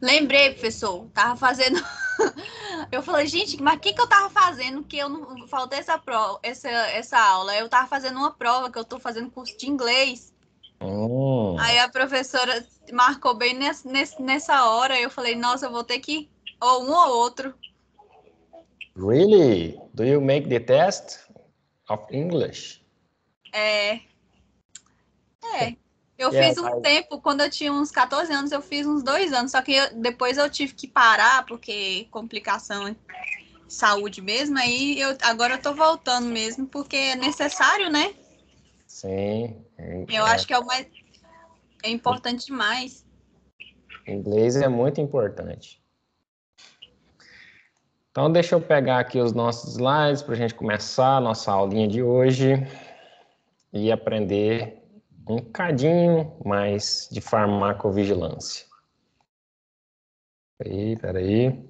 Lembrei, professor, tava fazendo. eu falei, gente, mas o que, que eu tava fazendo que eu não faltei essa, pro, essa, essa aula? Eu tava fazendo uma prova que eu tô fazendo curso de inglês. Oh. Aí a professora marcou bem nessa, nessa hora. Eu falei, nossa, eu vou ter que ou um ou outro. Really? Do you make the test of English? É. É. Eu yeah, é, fiz um tempo, quando eu tinha uns 14 anos, eu fiz uns dois anos, só que eu, depois eu tive que parar, porque complicação saúde mesmo, aí eu agora eu tô voltando mesmo, porque é necessário, né? Sim. É, eu é. acho que é o mais. É importante demais. Inglês é muito importante. Então, deixa eu pegar aqui os nossos slides para a gente começar a nossa aulinha de hoje e aprender um cadinho mais de farmacovigilância. Aí, peraí.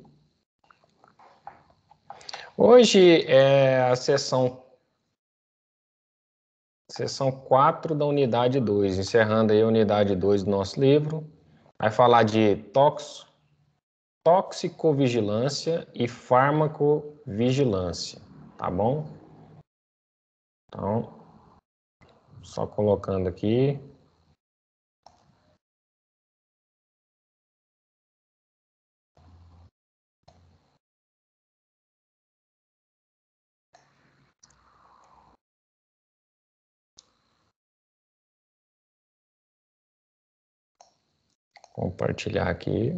Hoje é a sessão sessão 4 da unidade 2, encerrando aí a unidade 2 do nosso livro. Vai falar de tox, toxicovigilância e farmacovigilância, tá bom? Então, só colocando aqui. compartilhar aqui.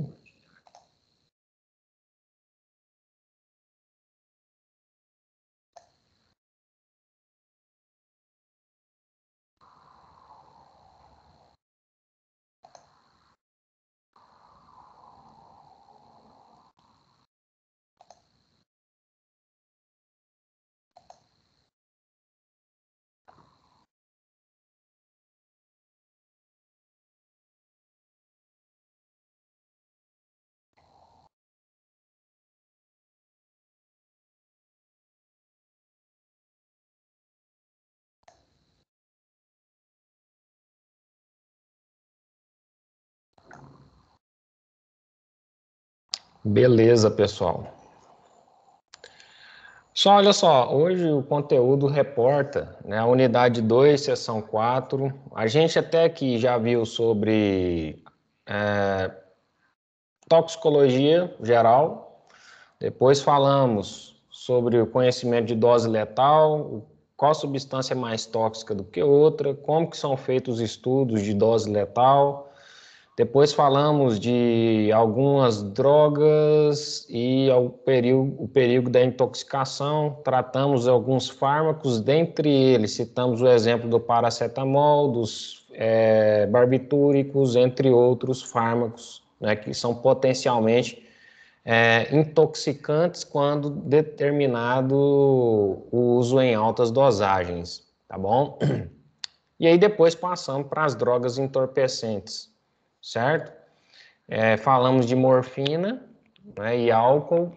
Beleza, pessoal. Só olha só, hoje o conteúdo reporta, né, a unidade 2, sessão 4. A gente até que já viu sobre é, toxicologia geral, depois falamos sobre o conhecimento de dose letal, qual substância é mais tóxica do que outra, como que são feitos os estudos de dose letal, depois falamos de algumas drogas e o perigo, o perigo da intoxicação. Tratamos alguns fármacos, dentre eles citamos o exemplo do paracetamol, dos é, barbitúricos, entre outros fármacos, né, que são potencialmente é, intoxicantes quando determinado o uso em altas dosagens, tá bom? E aí depois passamos para as drogas entorpecentes certo? É, falamos de morfina né, e álcool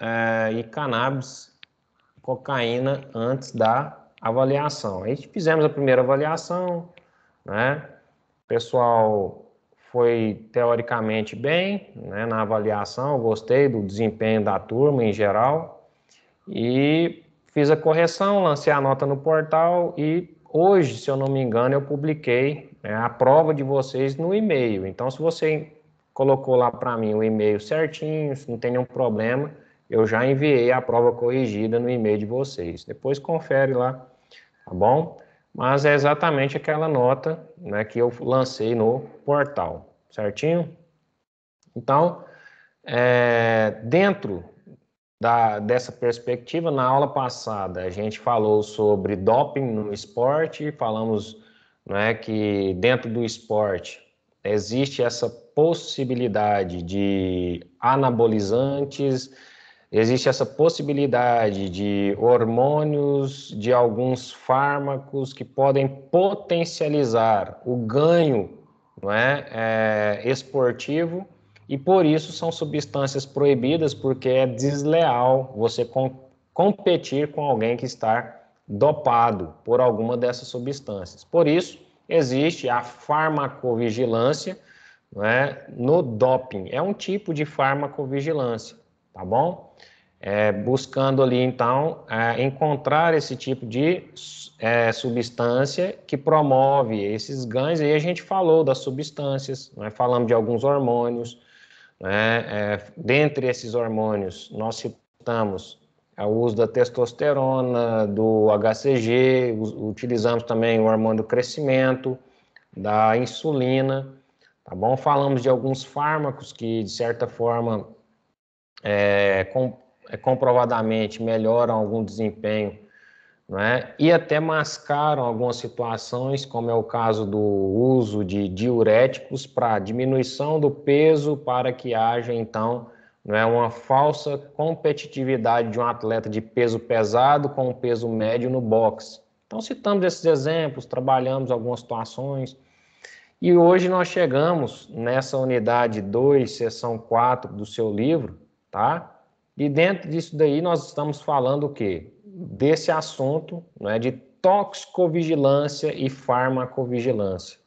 é, e cannabis, cocaína antes da avaliação. Aí fizemos a primeira avaliação, né? O pessoal foi teoricamente bem né, na avaliação, gostei do desempenho da turma em geral e fiz a correção, lancei a nota no portal e hoje, se eu não me engano, eu publiquei né, a prova de vocês no e-mail. Então, se você colocou lá para mim o e-mail certinho, não tem nenhum problema, eu já enviei a prova corrigida no e-mail de vocês. Depois confere lá, tá bom? Mas é exatamente aquela nota né, que eu lancei no portal, certinho? Então, é, dentro da, dessa perspectiva, na aula passada a gente falou sobre doping no esporte, falamos não é que dentro do esporte existe essa possibilidade de anabolizantes, existe essa possibilidade de hormônios, de alguns fármacos que podem potencializar o ganho não é, é esportivo e por isso são substâncias proibidas porque é desleal você com, competir com alguém que está dopado por alguma dessas substâncias. Por isso, existe a farmacovigilância né, no doping. É um tipo de farmacovigilância, tá bom? É, buscando ali, então, é, encontrar esse tipo de é, substância que promove esses ganhos. E aí a gente falou das substâncias, né, falamos de alguns hormônios. Né, é, dentre esses hormônios, nós citamos é o uso da testosterona, do HCG, utilizamos também o hormônio do crescimento, da insulina, tá bom? Falamos de alguns fármacos que, de certa forma, é, com, é comprovadamente melhoram algum desempenho, né? E até mascaram algumas situações, como é o caso do uso de diuréticos para diminuição do peso, para que haja, então, não é uma falsa competitividade de um atleta de peso pesado com um peso médio no boxe. Então citamos esses exemplos, trabalhamos algumas situações e hoje nós chegamos nessa unidade 2, sessão 4 do seu livro, tá? E dentro disso daí nós estamos falando o quê? Desse assunto, não é de toxicovigilância e farmacovigilância.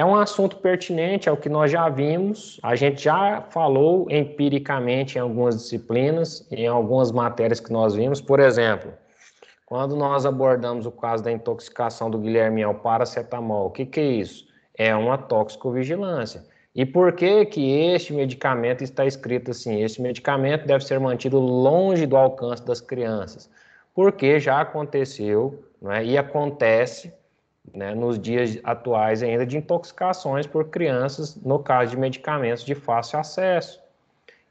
É um assunto pertinente ao que nós já vimos, a gente já falou empiricamente em algumas disciplinas, em algumas matérias que nós vimos, por exemplo, quando nós abordamos o caso da intoxicação do Guilherme ao paracetamol, o que, que é isso? É uma toxicovigilância. E por que que este medicamento está escrito assim? Este medicamento deve ser mantido longe do alcance das crianças. Porque já aconteceu, né, e acontece né, nos dias atuais ainda de intoxicações por crianças, no caso de medicamentos de fácil acesso.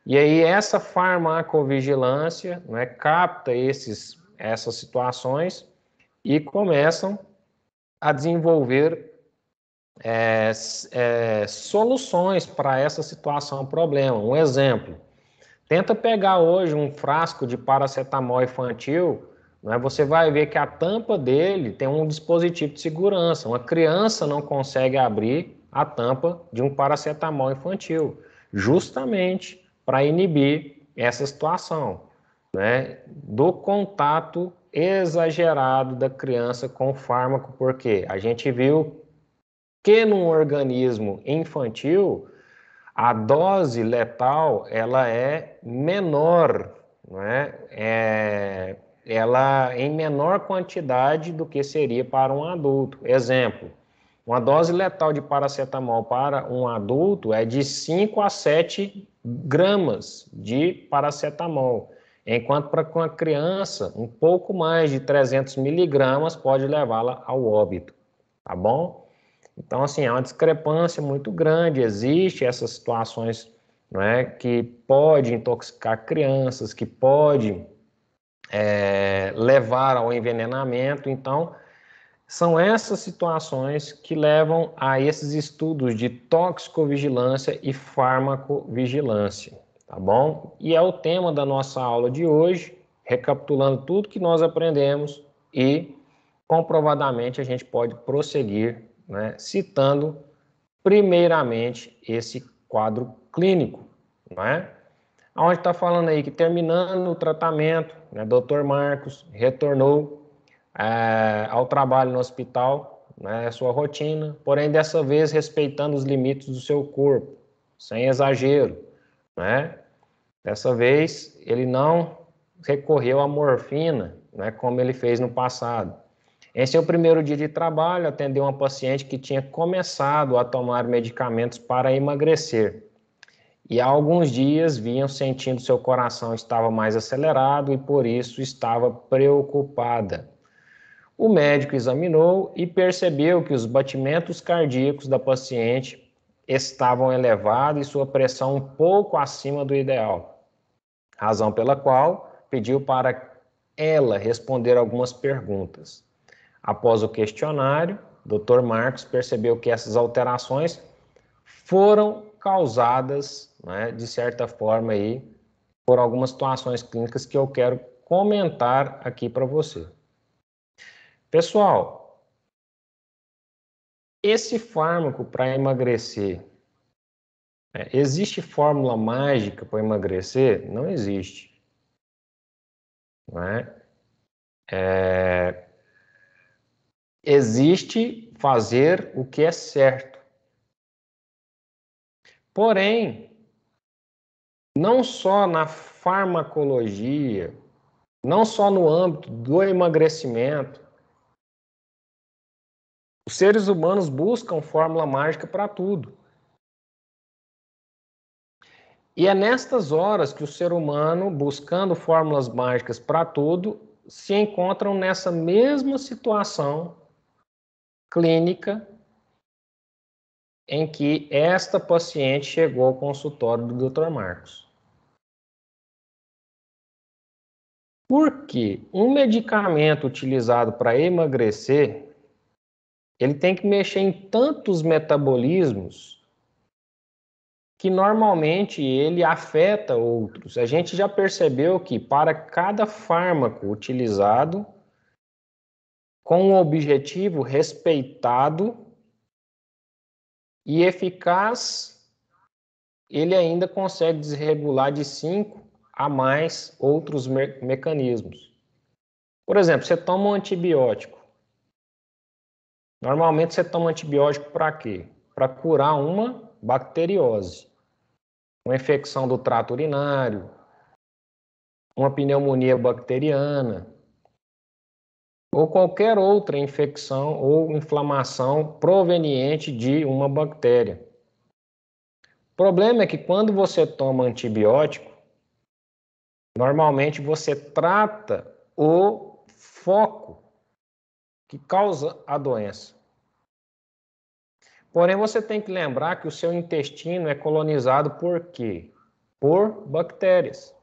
E aí essa farmacovigilância né, capta esses, essas situações e começam a desenvolver é, é, soluções para essa situação, problema. Um exemplo, tenta pegar hoje um frasco de paracetamol infantil né? Você vai ver que a tampa dele tem um dispositivo de segurança. Uma criança não consegue abrir a tampa de um paracetamol infantil, justamente para inibir essa situação né? do contato exagerado da criança com o fármaco, porque a gente viu que num organismo infantil a dose letal ela é menor, né? É ela é em menor quantidade do que seria para um adulto. Exemplo, uma dose letal de paracetamol para um adulto é de 5 a 7 gramas de paracetamol, enquanto para uma criança, um pouco mais de 300 miligramas pode levá-la ao óbito, tá bom? Então, assim, é uma discrepância muito grande, existe essas situações é, que pode intoxicar crianças, que pode é, levar ao envenenamento. Então, são essas situações que levam a esses estudos de toxicovigilância e farmacovigilância, tá bom? E é o tema da nossa aula de hoje, recapitulando tudo que nós aprendemos e comprovadamente a gente pode prosseguir, né, citando primeiramente esse quadro clínico, não é? aonde está falando aí que terminando o tratamento, né, doutor Marcos retornou é, ao trabalho no hospital, né, é sua rotina, porém dessa vez respeitando os limites do seu corpo, sem exagero, né? Dessa vez ele não recorreu à morfina, né, como ele fez no passado. Em seu primeiro dia de trabalho, atendeu uma paciente que tinha começado a tomar medicamentos para emagrecer. E há alguns dias vinham sentindo seu coração estava mais acelerado e por isso estava preocupada. O médico examinou e percebeu que os batimentos cardíacos da paciente estavam elevados e sua pressão um pouco acima do ideal, razão pela qual pediu para ela responder algumas perguntas. Após o questionário, Dr. Marcos percebeu que essas alterações foram causadas né, de certa forma aí, por algumas situações clínicas que eu quero comentar aqui para você. Pessoal, esse fármaco para emagrecer, é, existe fórmula mágica para emagrecer? Não existe. Né? É, existe fazer o que é certo. Porém, não só na farmacologia, não só no âmbito do emagrecimento. Os seres humanos buscam fórmula mágica para tudo. E é nestas horas que o ser humano, buscando fórmulas mágicas para tudo, se encontram nessa mesma situação clínica em que esta paciente chegou ao consultório do Dr. Marcos. Porque um medicamento utilizado para emagrecer, ele tem que mexer em tantos metabolismos que normalmente ele afeta outros. A gente já percebeu que para cada fármaco utilizado, com o um objetivo respeitado e eficaz, ele ainda consegue desregular de 5 a mais outros me mecanismos. Por exemplo, você toma um antibiótico. Normalmente você toma antibiótico para quê? Para curar uma bacteriose, uma infecção do trato urinário, uma pneumonia bacteriana, ou qualquer outra infecção ou inflamação proveniente de uma bactéria. O problema é que quando você toma antibiótico, Normalmente você trata o foco que causa a doença. Porém, você tem que lembrar que o seu intestino é colonizado por quê? Por bactérias.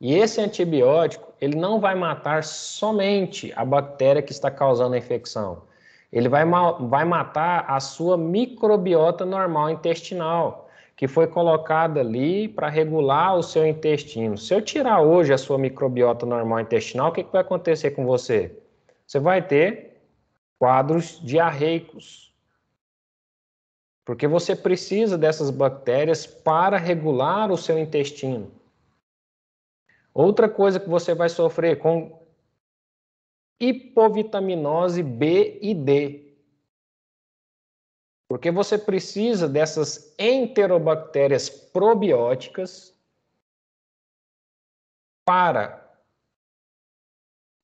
E esse antibiótico, ele não vai matar somente a bactéria que está causando a infecção. Ele vai, vai matar a sua microbiota normal intestinal que foi colocada ali para regular o seu intestino. Se eu tirar hoje a sua microbiota normal intestinal, o que, que vai acontecer com você? Você vai ter quadros diarreicos. Porque você precisa dessas bactérias para regular o seu intestino. Outra coisa que você vai sofrer com hipovitaminose B e D. Porque você precisa dessas enterobactérias probióticas para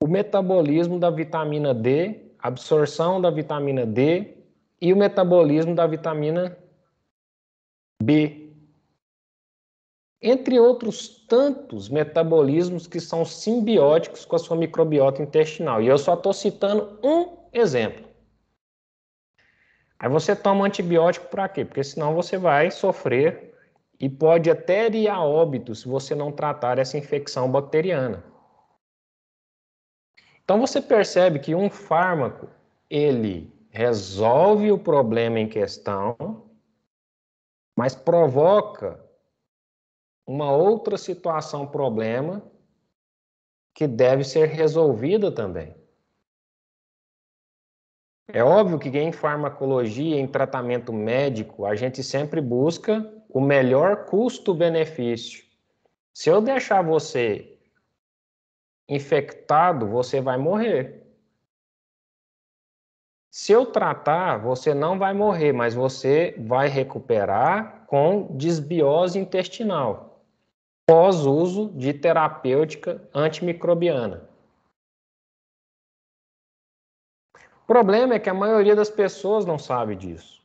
o metabolismo da vitamina D, absorção da vitamina D e o metabolismo da vitamina B. Entre outros tantos metabolismos que são simbióticos com a sua microbiota intestinal. E eu só estou citando um exemplo. Aí você toma antibiótico para quê? Porque senão você vai sofrer e pode até ir a óbito se você não tratar essa infecção bacteriana. Então você percebe que um fármaco, ele resolve o problema em questão, mas provoca uma outra situação problema que deve ser resolvida também. É óbvio que em farmacologia, em tratamento médico, a gente sempre busca o melhor custo-benefício. Se eu deixar você infectado, você vai morrer. Se eu tratar, você não vai morrer, mas você vai recuperar com desbiose intestinal pós-uso de terapêutica antimicrobiana. O problema é que a maioria das pessoas não sabe disso.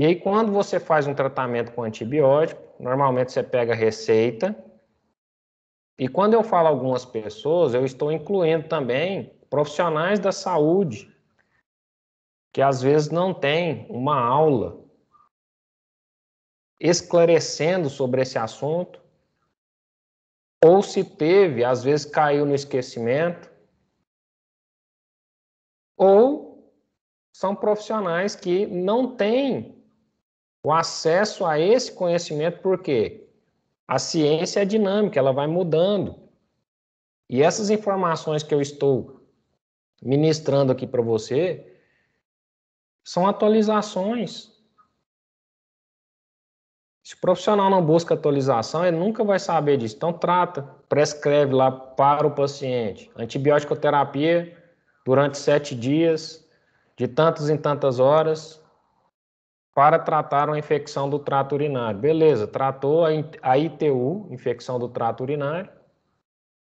E aí, quando você faz um tratamento com antibiótico, normalmente você pega a receita. E quando eu falo algumas pessoas, eu estou incluindo também profissionais da saúde, que às vezes não têm uma aula esclarecendo sobre esse assunto, ou se teve, às vezes caiu no esquecimento ou são profissionais que não têm o acesso a esse conhecimento, porque a ciência é dinâmica, ela vai mudando. E essas informações que eu estou ministrando aqui para você são atualizações. Se o profissional não busca atualização, ele nunca vai saber disso. Então, trata, prescreve lá para o paciente. Antibiótico terapia durante sete dias, de tantas em tantas horas, para tratar uma infecção do trato urinário. Beleza, tratou a ITU, infecção do trato urinário,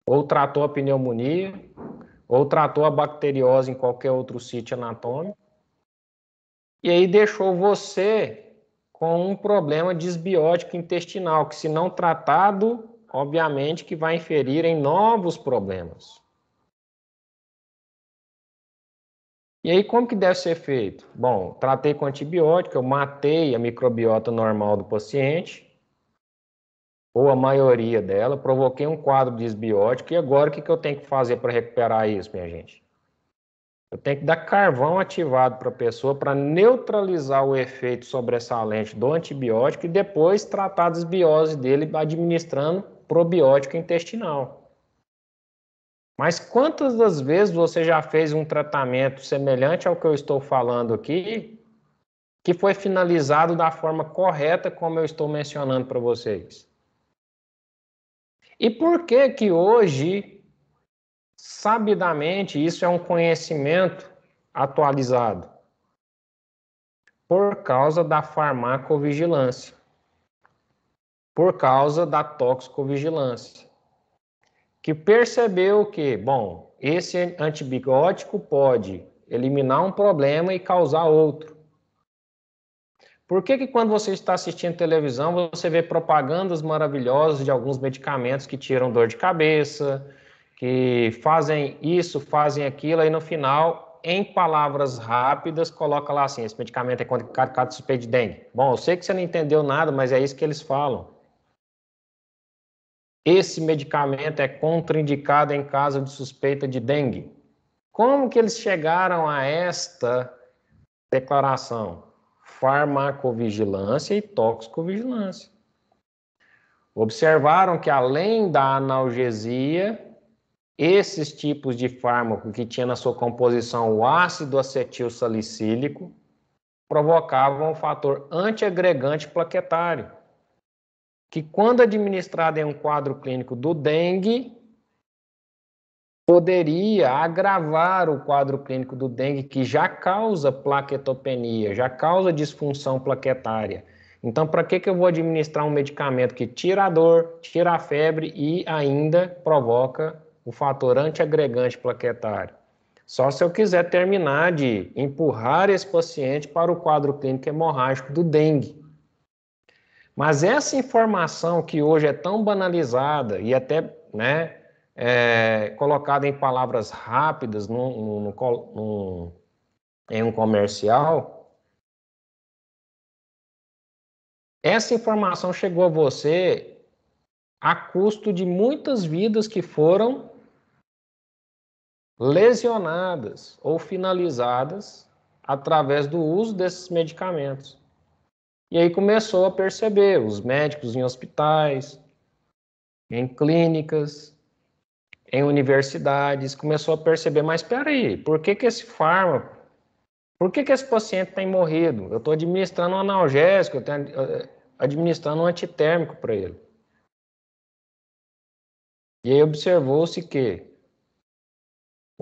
ou tratou a pneumonia, ou tratou a bacteriose em qualquer outro sítio anatômico, e aí deixou você com um problema desbiótico intestinal, que se não tratado, obviamente que vai inferir em novos problemas. E aí, como que deve ser feito? Bom, tratei com antibiótico, eu matei a microbiota normal do paciente, ou a maioria dela, provoquei um quadro desbiótico, e agora o que, que eu tenho que fazer para recuperar isso, minha gente? Eu tenho que dar carvão ativado para a pessoa para neutralizar o efeito sobressalente do antibiótico e depois tratar a desbiose dele administrando probiótico intestinal. Mas quantas das vezes você já fez um tratamento semelhante ao que eu estou falando aqui, que foi finalizado da forma correta como eu estou mencionando para vocês? E por que que hoje, sabidamente, isso é um conhecimento atualizado? Por causa da farmacovigilância. Por causa da toxicovigilância que percebeu que, bom, esse antibiótico pode eliminar um problema e causar outro. Por que, que quando você está assistindo televisão, você vê propagandas maravilhosas de alguns medicamentos que tiram dor de cabeça, que fazem isso, fazem aquilo, e no final, em palavras rápidas, coloca lá assim, esse medicamento é contra o suspeito de dengue. Bom, eu sei que você não entendeu nada, mas é isso que eles falam esse medicamento é contraindicado em caso de suspeita de dengue. Como que eles chegaram a esta declaração? Farmacovigilância e toxicovigilância. Observaram que além da analgesia, esses tipos de fármaco que tinha na sua composição o ácido acetil salicílico provocavam um fator antiagregante plaquetário que quando administrada em um quadro clínico do dengue, poderia agravar o quadro clínico do dengue que já causa plaquetopenia, já causa disfunção plaquetária. Então, para que, que eu vou administrar um medicamento que tira a dor, tira a febre e ainda provoca o fator antiagregante plaquetário? Só se eu quiser terminar de empurrar esse paciente para o quadro clínico hemorrágico do dengue. Mas essa informação que hoje é tão banalizada e até né, é, colocada em palavras rápidas em um comercial, essa informação chegou a você a custo de muitas vidas que foram lesionadas ou finalizadas através do uso desses medicamentos. E aí começou a perceber os médicos em hospitais, em clínicas, em universidades, começou a perceber, mas espera aí, por que, que esse fármaco, por que, que esse paciente tem morrido? Eu estou administrando um analgésico, eu estou eh, administrando um antitérmico para ele. E aí observou-se que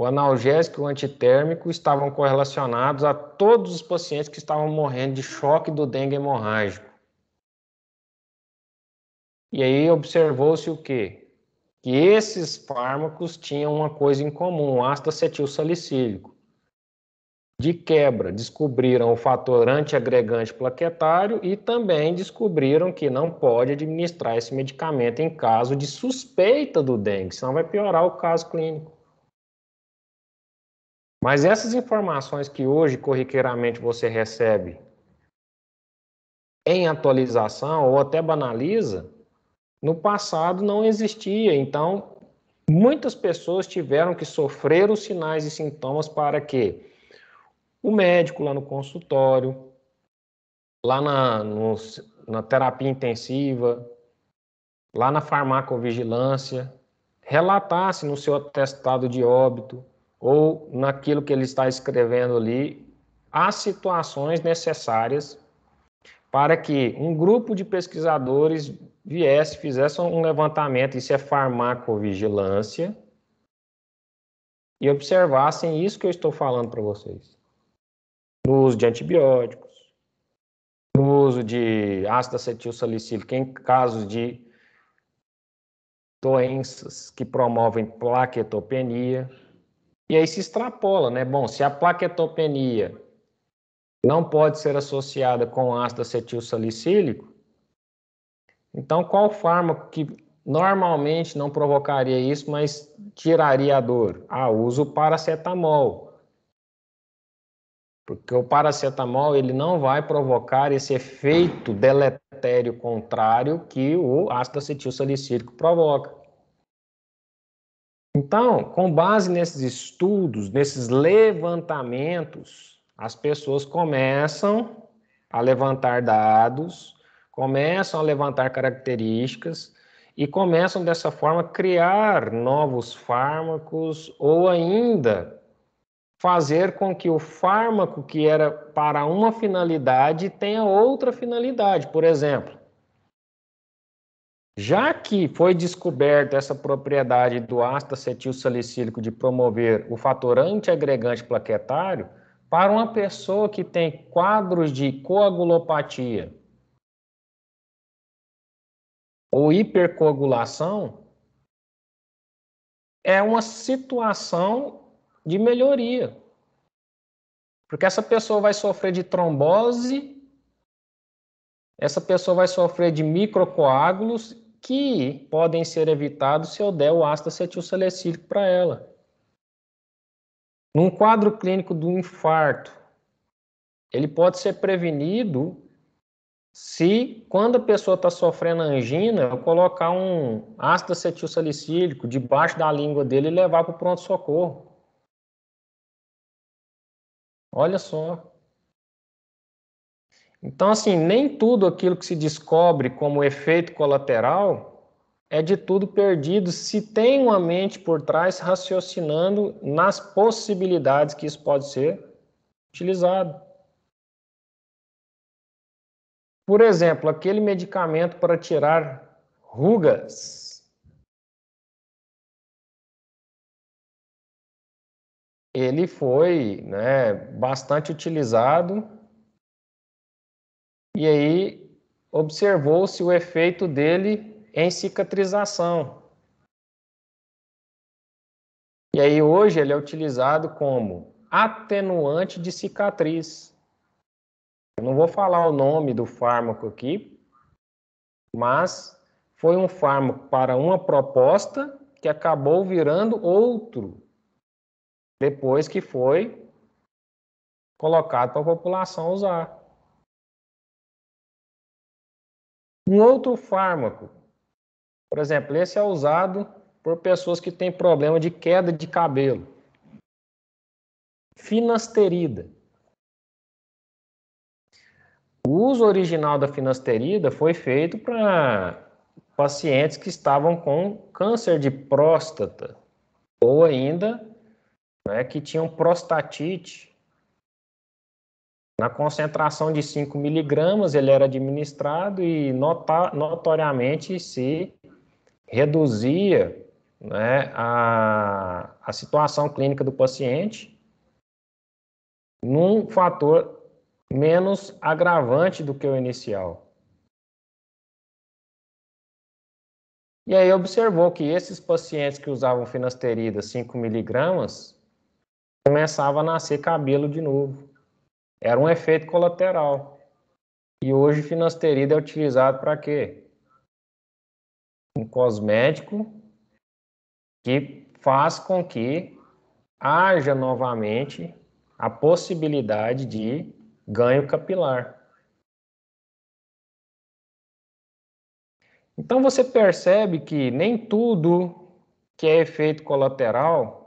o analgésico e o antitérmico estavam correlacionados a todos os pacientes que estavam morrendo de choque do dengue hemorrágico. E aí observou-se o quê? Que esses fármacos tinham uma coisa em comum, o ácido acetil salicílico. De quebra, descobriram o fator antiagregante plaquetário e também descobriram que não pode administrar esse medicamento em caso de suspeita do dengue, senão vai piorar o caso clínico. Mas essas informações que hoje corriqueiramente você recebe em atualização ou até banaliza, no passado não existia. Então, muitas pessoas tiveram que sofrer os sinais e sintomas para que o médico lá no consultório, lá na, no, na terapia intensiva, lá na farmacovigilância, relatasse no seu atestado de óbito ou naquilo que ele está escrevendo ali, as situações necessárias para que um grupo de pesquisadores viesse, fizesse um levantamento, isso é farmacovigilância, e observassem isso que eu estou falando para vocês. No uso de antibióticos, no uso de ácido acetil salicílico em casos de doenças que promovem plaquetopenia, e aí se extrapola, né? Bom, se a plaquetopenia não pode ser associada com ácido acetil salicílico, então qual fármaco que normalmente não provocaria isso, mas tiraria a dor? Ah, uso paracetamol. Porque o paracetamol ele não vai provocar esse efeito deletério contrário que o ácido acetil salicílico provoca. Então, com base nesses estudos, nesses levantamentos, as pessoas começam a levantar dados, começam a levantar características e começam dessa forma criar novos fármacos ou ainda fazer com que o fármaco que era para uma finalidade tenha outra finalidade. Por exemplo, já que foi descoberta essa propriedade do ácido acetil salicílico de promover o fator antiagregante plaquetário, para uma pessoa que tem quadros de coagulopatia ou hipercoagulação, é uma situação de melhoria. Porque essa pessoa vai sofrer de trombose, essa pessoa vai sofrer de microcoágulos que podem ser evitados se eu der o ácido acetilsalicílico para ela. Num quadro clínico do infarto, ele pode ser prevenido se, quando a pessoa está sofrendo angina, eu colocar um ácido acetilsalicílico debaixo da língua dele e levar para o pronto-socorro. Olha só. Então, assim, nem tudo aquilo que se descobre como efeito colateral é de tudo perdido se tem uma mente por trás raciocinando nas possibilidades que isso pode ser utilizado. Por exemplo, aquele medicamento para tirar rugas ele foi né, bastante utilizado e aí observou-se o efeito dele em cicatrização. E aí hoje ele é utilizado como atenuante de cicatriz. Eu não vou falar o nome do fármaco aqui, mas foi um fármaco para uma proposta que acabou virando outro depois que foi colocado para a população usar. Um outro fármaco, por exemplo, esse é usado por pessoas que têm problema de queda de cabelo. Finasterida. O uso original da finasterida foi feito para pacientes que estavam com câncer de próstata ou ainda né, que tinham prostatite na concentração de 5 miligramas, ele era administrado e notoriamente se reduzia né, a, a situação clínica do paciente num fator menos agravante do que o inicial. E aí observou que esses pacientes que usavam finasterida 5 miligramas começava a nascer cabelo de novo. Era um efeito colateral. E hoje finasterida é utilizado para quê? Um cosmético que faz com que haja novamente a possibilidade de ganho capilar. Então você percebe que nem tudo que é efeito colateral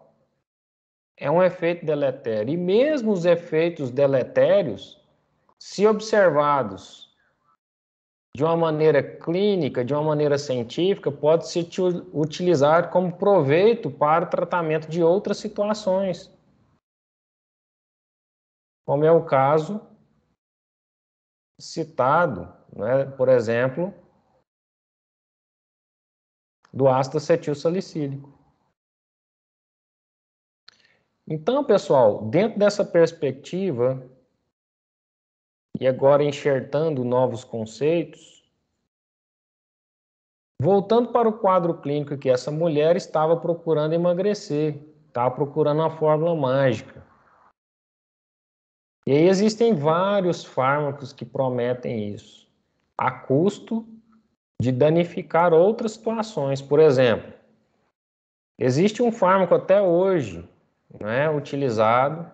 é um efeito deletério. E mesmo os efeitos deletérios, se observados de uma maneira clínica, de uma maneira científica, pode se utilizar como proveito para o tratamento de outras situações. Como é o caso citado, né? por exemplo, do ácido acetil salicílico. Então, pessoal, dentro dessa perspectiva, e agora enxertando novos conceitos, voltando para o quadro clínico que essa mulher estava procurando emagrecer, estava procurando a fórmula mágica. E aí existem vários fármacos que prometem isso, a custo de danificar outras situações. Por exemplo, existe um fármaco até hoje né, utilizado.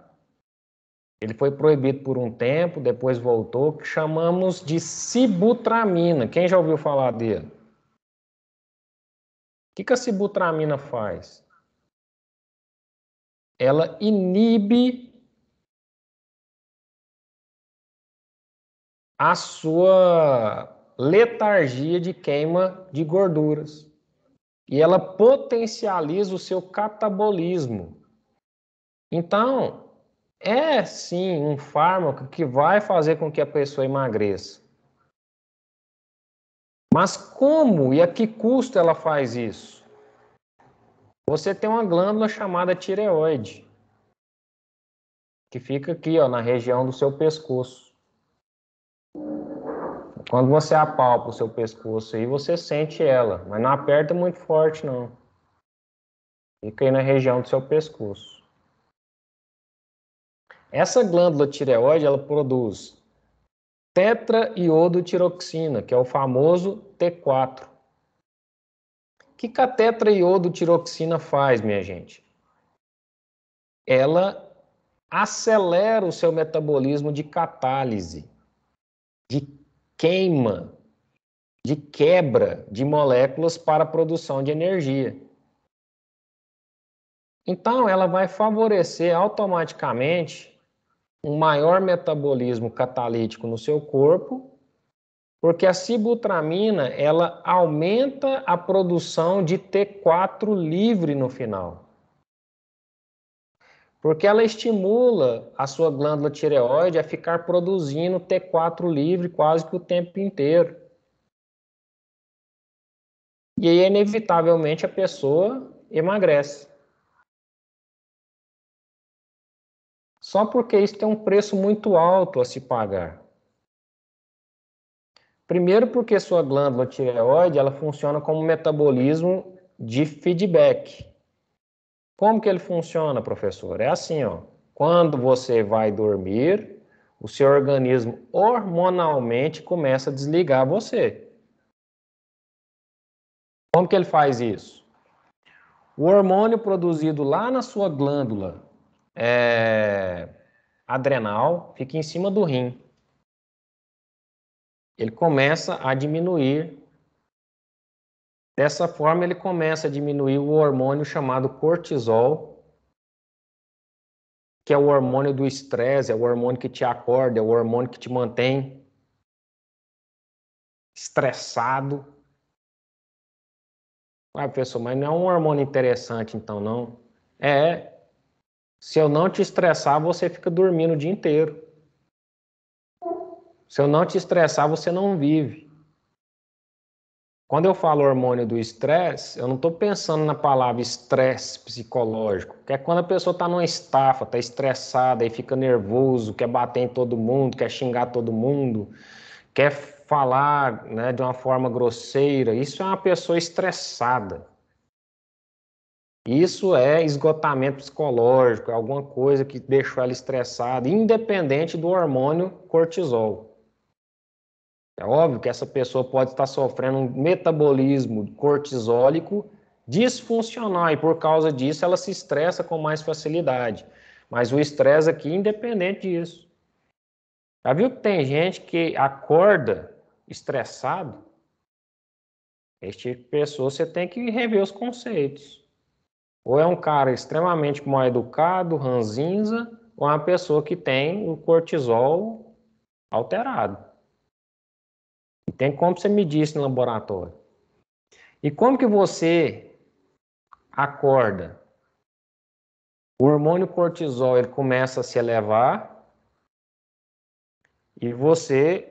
Ele foi proibido por um tempo, depois voltou, que chamamos de sibutramina. Quem já ouviu falar dele? O que, que a sibutramina faz? Ela inibe a sua letargia de queima de gorduras. E ela potencializa o seu catabolismo. Então, é sim um fármaco que vai fazer com que a pessoa emagreça. Mas como e a que custo ela faz isso? Você tem uma glândula chamada tireoide, que fica aqui ó, na região do seu pescoço. Quando você apalpa o seu pescoço aí, você sente ela, mas não aperta muito forte não. Fica aí na região do seu pescoço. Essa glândula tireoide, ela produz tetraiodotiroxina, que é o famoso T4. O que, que a tetraiodotiroxina faz, minha gente? Ela acelera o seu metabolismo de catálise, de queima, de quebra de moléculas para a produção de energia. Então, ela vai favorecer automaticamente um maior metabolismo catalítico no seu corpo, porque a cibutramina ela aumenta a produção de T4 livre no final. Porque ela estimula a sua glândula tireoide a ficar produzindo T4 livre quase que o tempo inteiro. E aí, inevitavelmente, a pessoa emagrece. só porque isso tem um preço muito alto a se pagar. Primeiro porque sua glândula tireoide, ela funciona como um metabolismo de feedback. Como que ele funciona, professor? É assim, ó. Quando você vai dormir, o seu organismo hormonalmente começa a desligar você. Como que ele faz isso? O hormônio produzido lá na sua glândula é, adrenal fica em cima do rim. Ele começa a diminuir. Dessa forma, ele começa a diminuir o hormônio chamado cortisol, que é o hormônio do estresse, é o hormônio que te acorda, é o hormônio que te mantém estressado. Ah, professor, mas não é um hormônio interessante, então, não. É, se eu não te estressar, você fica dormindo o dia inteiro. Se eu não te estressar, você não vive. Quando eu falo hormônio do estresse, eu não estou pensando na palavra estresse psicológico, que é quando a pessoa está numa estafa, está estressada e fica nervoso, quer bater em todo mundo, quer xingar todo mundo, quer falar né, de uma forma grosseira. Isso é uma pessoa estressada. Isso é esgotamento psicológico, é alguma coisa que deixou ela estressada, independente do hormônio cortisol. É óbvio que essa pessoa pode estar sofrendo um metabolismo cortisólico disfuncional e por causa disso ela se estressa com mais facilidade. Mas o estresse aqui é independente disso. Já viu que tem gente que acorda estressado? Este tipo de pessoa você tem que rever os conceitos. Ou é um cara extremamente mal educado, ranzinza, ou é uma pessoa que tem o cortisol alterado. E tem como você medir isso no laboratório. E como que você acorda? O hormônio cortisol ele começa a se elevar e você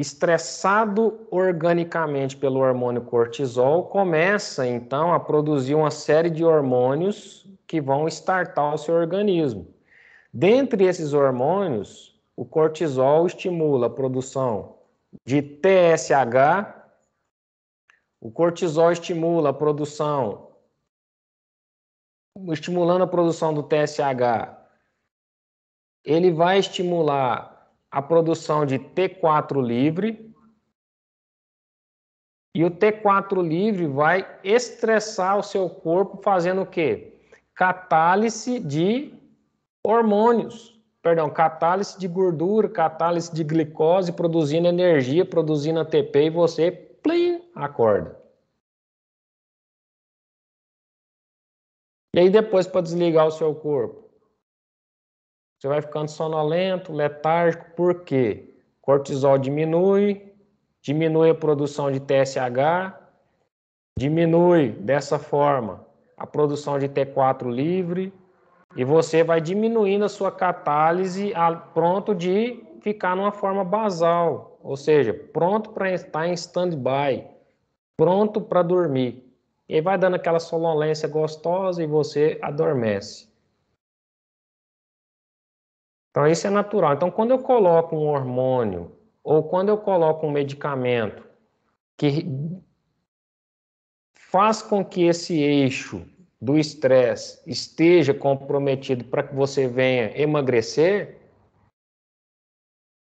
estressado organicamente pelo hormônio cortisol, começa então a produzir uma série de hormônios que vão startar o seu organismo. Dentre esses hormônios, o cortisol estimula a produção de TSH, o cortisol estimula a produção estimulando a produção do TSH, ele vai estimular a produção de T4 livre. E o T4 livre vai estressar o seu corpo fazendo o quê? Catálise de hormônios, perdão, catálise de gordura, catálise de glicose, produzindo energia, produzindo ATP e você plim, acorda. E aí depois para desligar o seu corpo, você vai ficando sonolento, letárgico, por quê? Cortisol diminui, diminui a produção de TSH, diminui dessa forma a produção de T4 livre e você vai diminuindo a sua catálise a pronto de ficar numa forma basal, ou seja, pronto para estar em stand-by, pronto para dormir. E vai dando aquela sonolência gostosa e você adormece. Então, isso é natural. Então, quando eu coloco um hormônio ou quando eu coloco um medicamento que faz com que esse eixo do estresse esteja comprometido para que você venha emagrecer,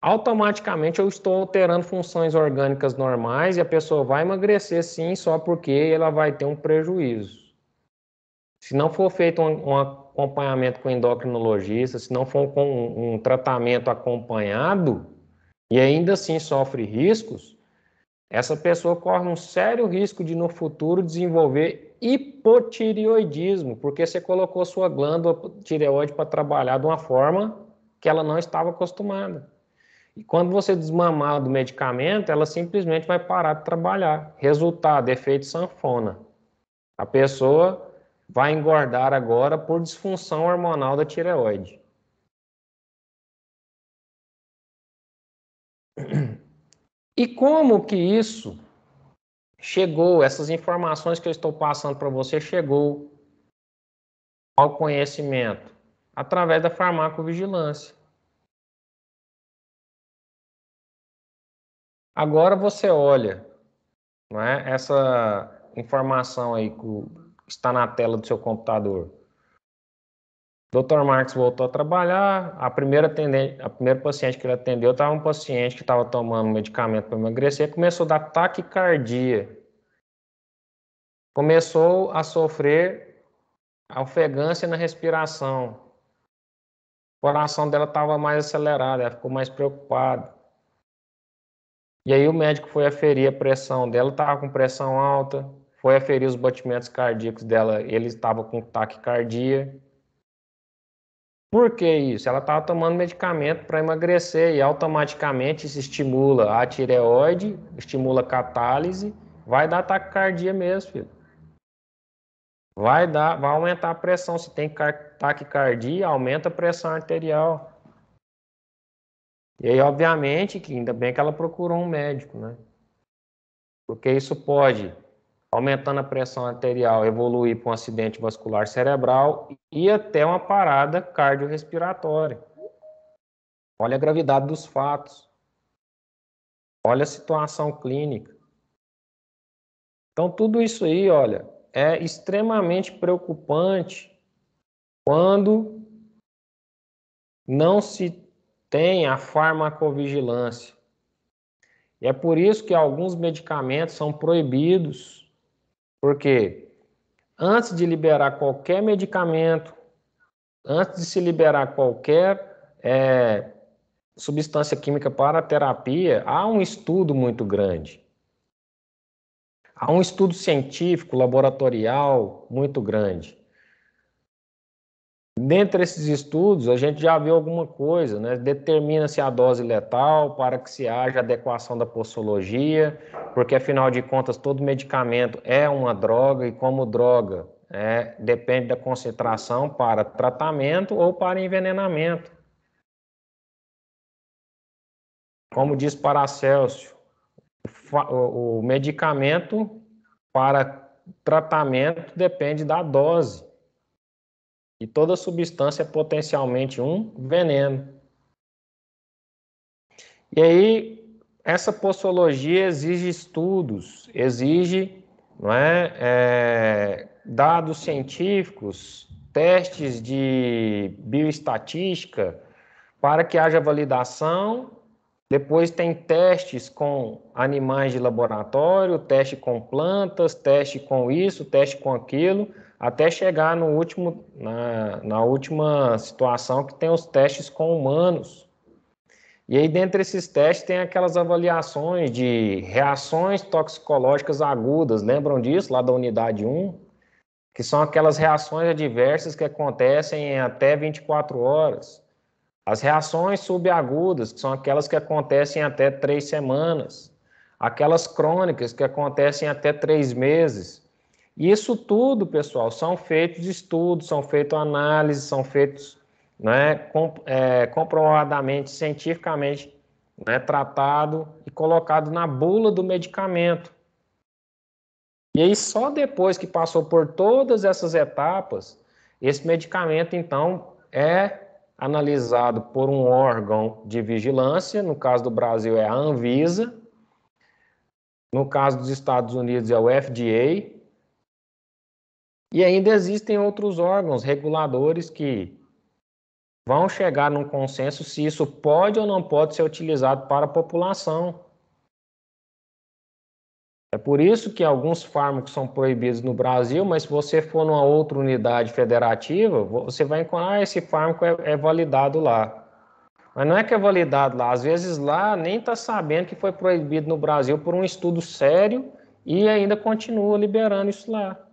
automaticamente eu estou alterando funções orgânicas normais e a pessoa vai emagrecer sim, só porque ela vai ter um prejuízo. Se não for feito uma, uma acompanhamento com endocrinologista, se não for com um tratamento acompanhado e ainda assim sofre riscos, essa pessoa corre um sério risco de no futuro desenvolver hipotireoidismo, porque você colocou sua glândula tireoide para trabalhar de uma forma que ela não estava acostumada. E quando você desmamar do medicamento, ela simplesmente vai parar de trabalhar. Resultado, efeito sanfona. A pessoa vai engordar agora por disfunção hormonal da tireoide. E como que isso chegou, essas informações que eu estou passando para você chegou ao conhecimento através da farmacovigilância. Agora você olha, não é? Essa informação aí que está na tela do seu computador. Dr. Marx voltou a trabalhar. A primeira, atendente, a primeira paciente que ele atendeu estava um paciente que estava tomando medicamento para emagrecer, começou a dar taquicardia. Começou a sofrer ofegância na respiração. O coração dela estava mais acelerado, ela ficou mais preocupada. E aí o médico foi aferir a pressão dela, estava com pressão alta foi aferir os batimentos cardíacos dela, ele estava com taquicardia. Por que isso? Ela estava tomando medicamento para emagrecer e automaticamente se estimula a tireoide, estimula a catálise, vai dar taquicardia mesmo, filho. Vai dar, vai aumentar a pressão. Se tem taquicardia, aumenta a pressão arterial. E aí, obviamente, que ainda bem que ela procurou um médico, né? Porque isso pode aumentando a pressão arterial, evoluir para um acidente vascular cerebral e até uma parada cardiorrespiratória. Olha a gravidade dos fatos. Olha a situação clínica. Então, tudo isso aí, olha, é extremamente preocupante quando não se tem a farmacovigilância. E é por isso que alguns medicamentos são proibidos porque antes de liberar qualquer medicamento, antes de se liberar qualquer é, substância química para terapia, há um estudo muito grande. Há um estudo científico, laboratorial muito grande. Dentre esses estudos, a gente já viu alguma coisa, né? Determina-se a dose letal para que se haja adequação da postologia, porque afinal de contas todo medicamento é uma droga e como droga é, depende da concentração para tratamento ou para envenenamento. Como diz Paracelso, o medicamento para tratamento depende da dose. E toda substância é potencialmente um veneno. E aí, essa postologia exige estudos, exige não é, é dados científicos, testes de bioestatística, para que haja validação. Depois tem testes com animais de laboratório, teste com plantas, teste com isso, teste com aquilo até chegar no último, na, na última situação que tem os testes com humanos. E aí, dentre esses testes, tem aquelas avaliações de reações toxicológicas agudas, lembram disso, lá da unidade 1? Que são aquelas reações adversas que acontecem em até 24 horas. As reações subagudas, que são aquelas que acontecem até três semanas. Aquelas crônicas, que acontecem até três meses isso tudo, pessoal, são feitos estudos, são feitas análises, são feitos né, com, é, comprovadamente, cientificamente né, tratado e colocado na bula do medicamento. E aí, só depois que passou por todas essas etapas, esse medicamento, então, é analisado por um órgão de vigilância, no caso do Brasil é a Anvisa, no caso dos Estados Unidos é o FDA, e ainda existem outros órgãos reguladores que vão chegar num consenso se isso pode ou não pode ser utilizado para a população. É por isso que alguns fármacos são proibidos no Brasil, mas se você for numa outra unidade federativa, você vai encontrar ah, esse fármaco é, é validado lá. Mas não é que é validado lá, às vezes lá nem está sabendo que foi proibido no Brasil por um estudo sério e ainda continua liberando isso lá.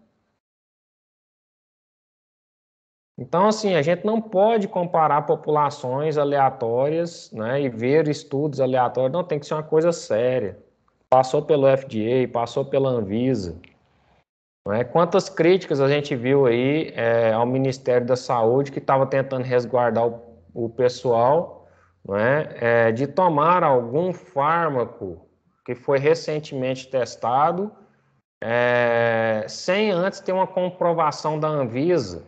Então, assim, a gente não pode comparar populações aleatórias né, e ver estudos aleatórios, não, tem que ser uma coisa séria. Passou pelo FDA, passou pela Anvisa. Né? Quantas críticas a gente viu aí é, ao Ministério da Saúde que estava tentando resguardar o, o pessoal né, é, de tomar algum fármaco que foi recentemente testado é, sem antes ter uma comprovação da Anvisa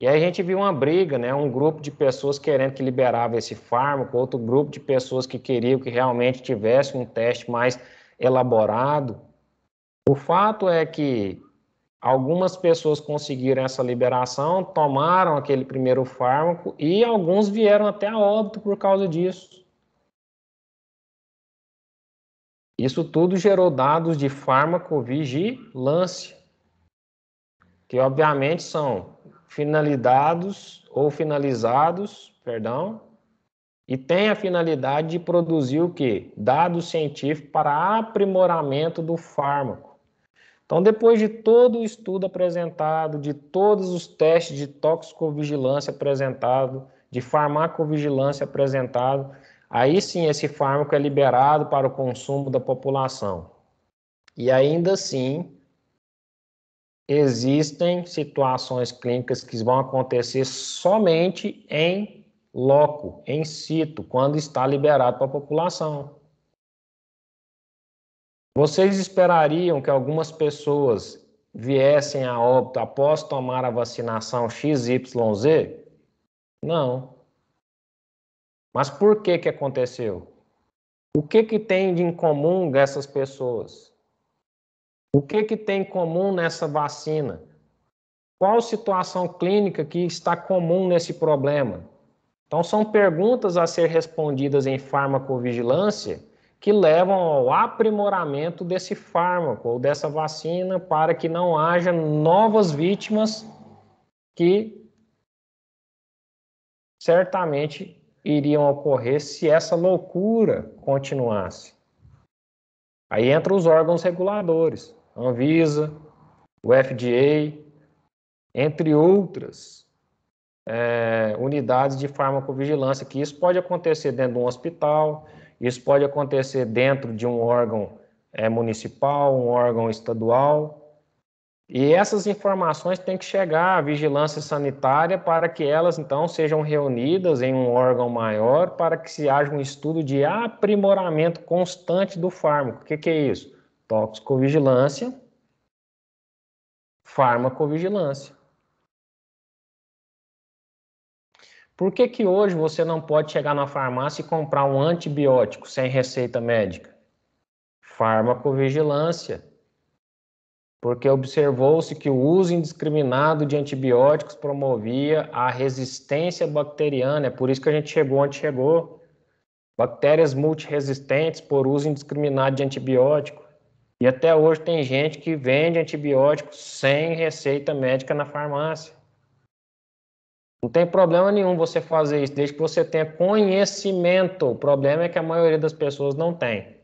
e aí a gente viu uma briga, né? Um grupo de pessoas querendo que liberava esse fármaco, outro grupo de pessoas que queriam que realmente tivesse um teste mais elaborado. O fato é que algumas pessoas conseguiram essa liberação, tomaram aquele primeiro fármaco e alguns vieram até a óbito por causa disso. Isso tudo gerou dados de farmacovigilância, que obviamente são finalizados ou finalizados, perdão, e tem a finalidade de produzir o que? Dados científicos para aprimoramento do fármaco. Então, depois de todo o estudo apresentado, de todos os testes de toxicovigilância apresentado, de farmacovigilância apresentado, aí sim esse fármaco é liberado para o consumo da população. E ainda assim, existem situações clínicas que vão acontecer somente em loco, em cito, quando está liberado para a população. Vocês esperariam que algumas pessoas viessem a óbito após tomar a vacinação XYZ? Não. Mas por que que aconteceu? O que que tem de incomum dessas pessoas? O que, que tem em comum nessa vacina? Qual situação clínica que está comum nesse problema? Então, são perguntas a ser respondidas em farmacovigilância que levam ao aprimoramento desse fármaco ou dessa vacina para que não haja novas vítimas que certamente iriam ocorrer se essa loucura continuasse. Aí entram os órgãos reguladores. Anvisa, o FDA, entre outras é, unidades de farmacovigilância, que isso pode acontecer dentro de um hospital, isso pode acontecer dentro de um órgão é, municipal, um órgão estadual. E essas informações têm que chegar à vigilância sanitária para que elas, então, sejam reunidas em um órgão maior para que se haja um estudo de aprimoramento constante do fármaco. O que, que é isso? toxicovigilância, farmacovigilância. Por que, que hoje você não pode chegar na farmácia e comprar um antibiótico sem receita médica? Farmacovigilância. Porque observou-se que o uso indiscriminado de antibióticos promovia a resistência bacteriana. É por isso que a gente chegou onde chegou. Bactérias multiresistentes por uso indiscriminado de antibiótico. E até hoje tem gente que vende antibióticos sem receita médica na farmácia. Não tem problema nenhum você fazer isso, desde que você tenha conhecimento. O problema é que a maioria das pessoas não tem.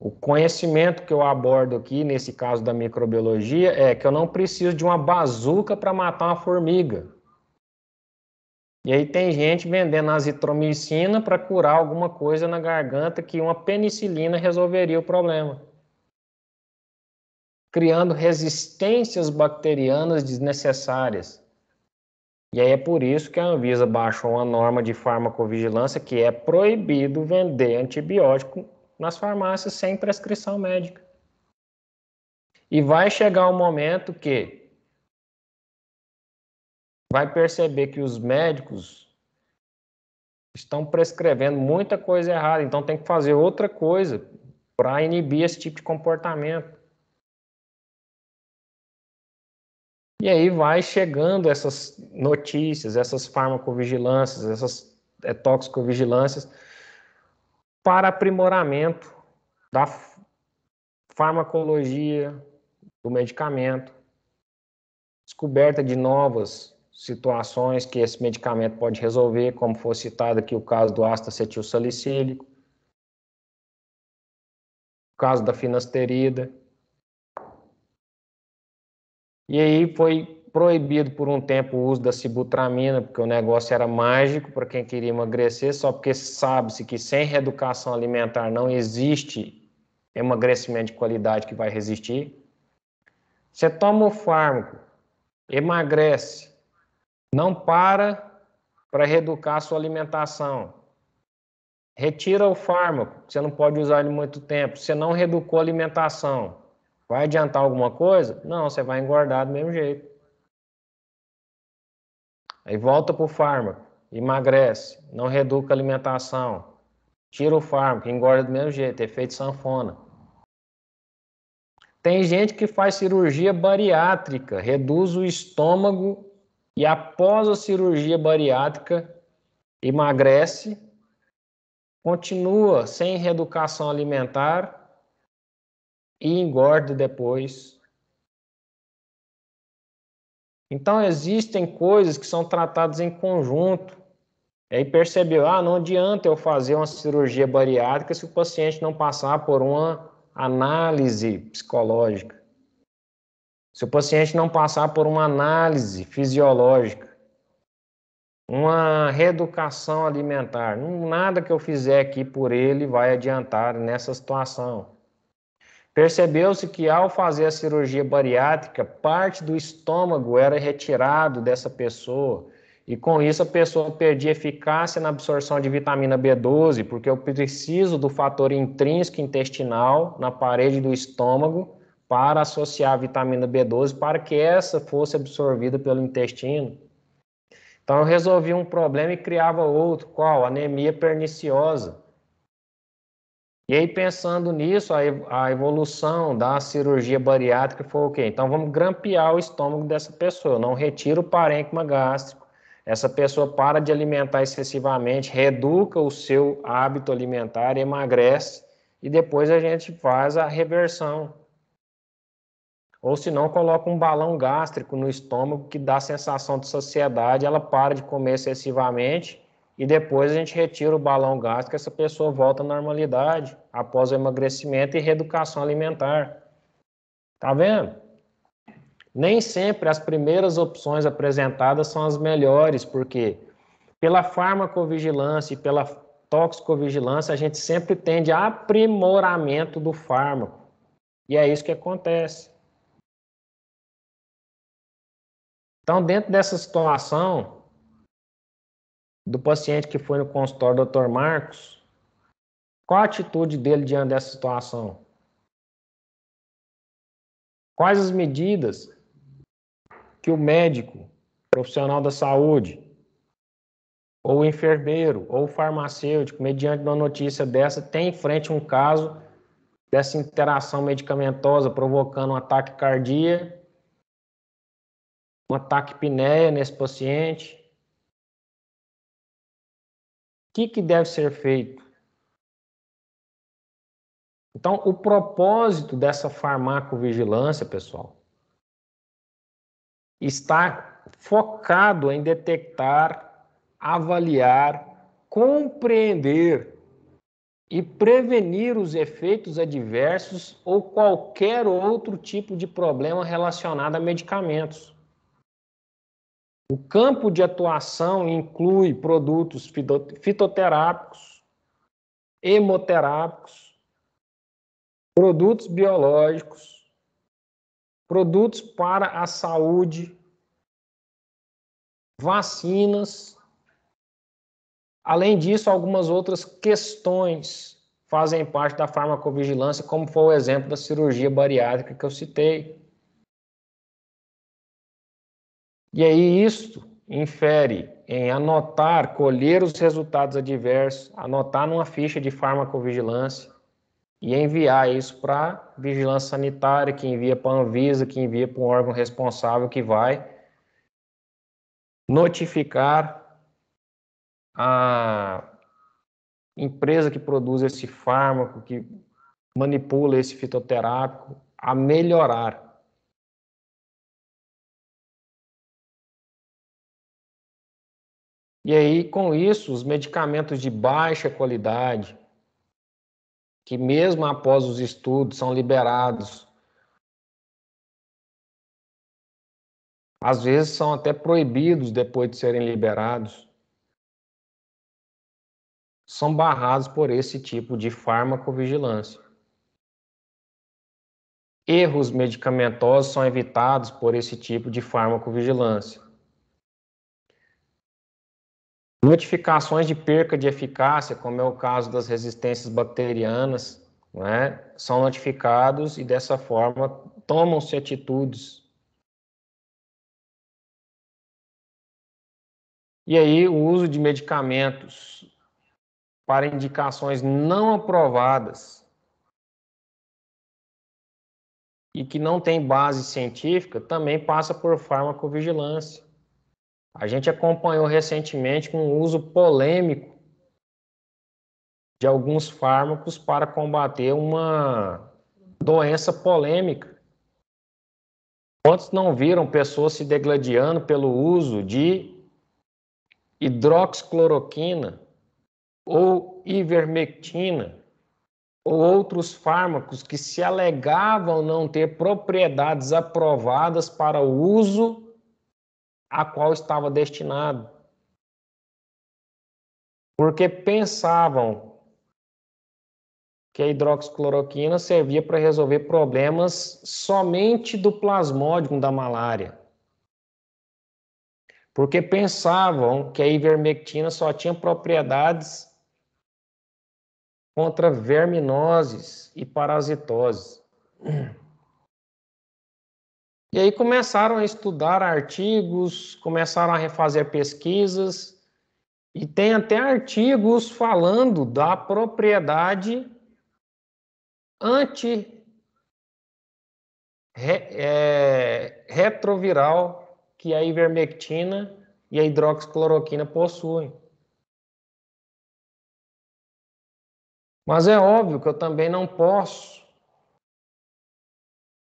O conhecimento que eu abordo aqui, nesse caso da microbiologia, é que eu não preciso de uma bazuca para matar uma formiga. E aí tem gente vendendo azitromicina para curar alguma coisa na garganta que uma penicilina resolveria o problema. Criando resistências bacterianas desnecessárias. E aí é por isso que a Anvisa baixou uma norma de farmacovigilância que é proibido vender antibiótico nas farmácias sem prescrição médica. E vai chegar o um momento que vai perceber que os médicos estão prescrevendo muita coisa errada, então tem que fazer outra coisa para inibir esse tipo de comportamento. E aí vai chegando essas notícias, essas farmacovigilâncias, essas é, toxicovigilâncias para aprimoramento da farmacologia do medicamento, descoberta de novas situações que esse medicamento pode resolver, como foi citado aqui o caso do ácido acetil salicílico, o caso da finasterida. E aí foi proibido por um tempo o uso da sibutramina, porque o negócio era mágico para quem queria emagrecer, só porque sabe-se que sem reeducação alimentar não existe emagrecimento de qualidade que vai resistir. Você toma o fármaco, emagrece, não para para reeducar a sua alimentação. Retira o fármaco, você não pode usar ele muito tempo. Você não reeducou a alimentação. Vai adiantar alguma coisa? Não, você vai engordar do mesmo jeito. Aí volta para o fármaco, emagrece, não reduz a alimentação, tira o fármaco, engorda do mesmo jeito, efeito sanfona. Tem gente que faz cirurgia bariátrica, reduz o estômago e após a cirurgia bariátrica emagrece, continua sem reeducação alimentar e engorda depois. Então existem coisas que são tratadas em conjunto. E aí percebeu, ah, não adianta eu fazer uma cirurgia bariátrica se o paciente não passar por uma análise psicológica. Se o paciente não passar por uma análise fisiológica, uma reeducação alimentar, nada que eu fizer aqui por ele vai adiantar nessa situação. Percebeu-se que ao fazer a cirurgia bariátrica, parte do estômago era retirado dessa pessoa e com isso a pessoa perdia eficácia na absorção de vitamina B12, porque eu preciso do fator intrínseco intestinal na parede do estômago para associar a vitamina B12 para que essa fosse absorvida pelo intestino. Então eu resolvi um problema e criava outro, qual? Anemia perniciosa. E aí pensando nisso, a evolução da cirurgia bariátrica foi o okay, quê? Então vamos grampear o estômago dessa pessoa, não retira o parênquima gástrico. Essa pessoa para de alimentar excessivamente, reduca o seu hábito alimentar, emagrece e depois a gente faz a reversão ou se não coloca um balão gástrico no estômago que dá a sensação de saciedade, ela para de comer excessivamente e depois a gente retira o balão gástrico, essa pessoa volta à normalidade após o emagrecimento e reeducação alimentar. Tá vendo? Nem sempre as primeiras opções apresentadas são as melhores, porque pela farmacovigilância e pela toxicovigilância, a gente sempre tende a aprimoramento do fármaco. E é isso que acontece. Então, dentro dessa situação, do paciente que foi no consultório do Dr. Marcos, qual a atitude dele diante dessa situação? Quais as medidas que o médico, profissional da saúde, ou o enfermeiro, ou o farmacêutico, mediante uma notícia dessa, tem em frente um caso dessa interação medicamentosa provocando um ataque cardíaco um ataque pinéia nesse paciente. O que, que deve ser feito? Então, o propósito dessa farmacovigilância, pessoal, está focado em detectar, avaliar, compreender e prevenir os efeitos adversos ou qualquer outro tipo de problema relacionado a medicamentos. O campo de atuação inclui produtos fitoterápicos, hemoterápicos, produtos biológicos, produtos para a saúde, vacinas. Além disso, algumas outras questões fazem parte da farmacovigilância, como foi o exemplo da cirurgia bariátrica que eu citei. E aí isto infere em anotar, colher os resultados adversos, anotar numa ficha de farmacovigilância e enviar isso para vigilância sanitária, que envia para a Anvisa, que envia para um órgão responsável que vai notificar a empresa que produz esse fármaco, que manipula esse fitoterápico, a melhorar E aí, com isso, os medicamentos de baixa qualidade, que mesmo após os estudos são liberados, às vezes são até proibidos depois de serem liberados, são barrados por esse tipo de farmacovigilância. Erros medicamentosos são evitados por esse tipo de farmacovigilância. Notificações de perca de eficácia, como é o caso das resistências bacterianas, né, são notificados e dessa forma tomam-se atitudes. E aí, o uso de medicamentos para indicações não aprovadas e que não tem base científica também passa por farmacovigilância. A gente acompanhou recentemente um uso polêmico de alguns fármacos para combater uma doença polêmica. Quantos não viram pessoas se degladiando pelo uso de hidroxicloroquina ou ivermectina ou outros fármacos que se alegavam não ter propriedades aprovadas para o uso a qual estava destinado. Porque pensavam que a hidroxicloroquina servia para resolver problemas somente do plasmódico da malária. Porque pensavam que a ivermectina só tinha propriedades contra verminoses e parasitoses. E aí começaram a estudar artigos, começaram a refazer pesquisas, e tem até artigos falando da propriedade anti re, é, retroviral que a ivermectina e a hidroxicloroquina possuem. Mas é óbvio que eu também não posso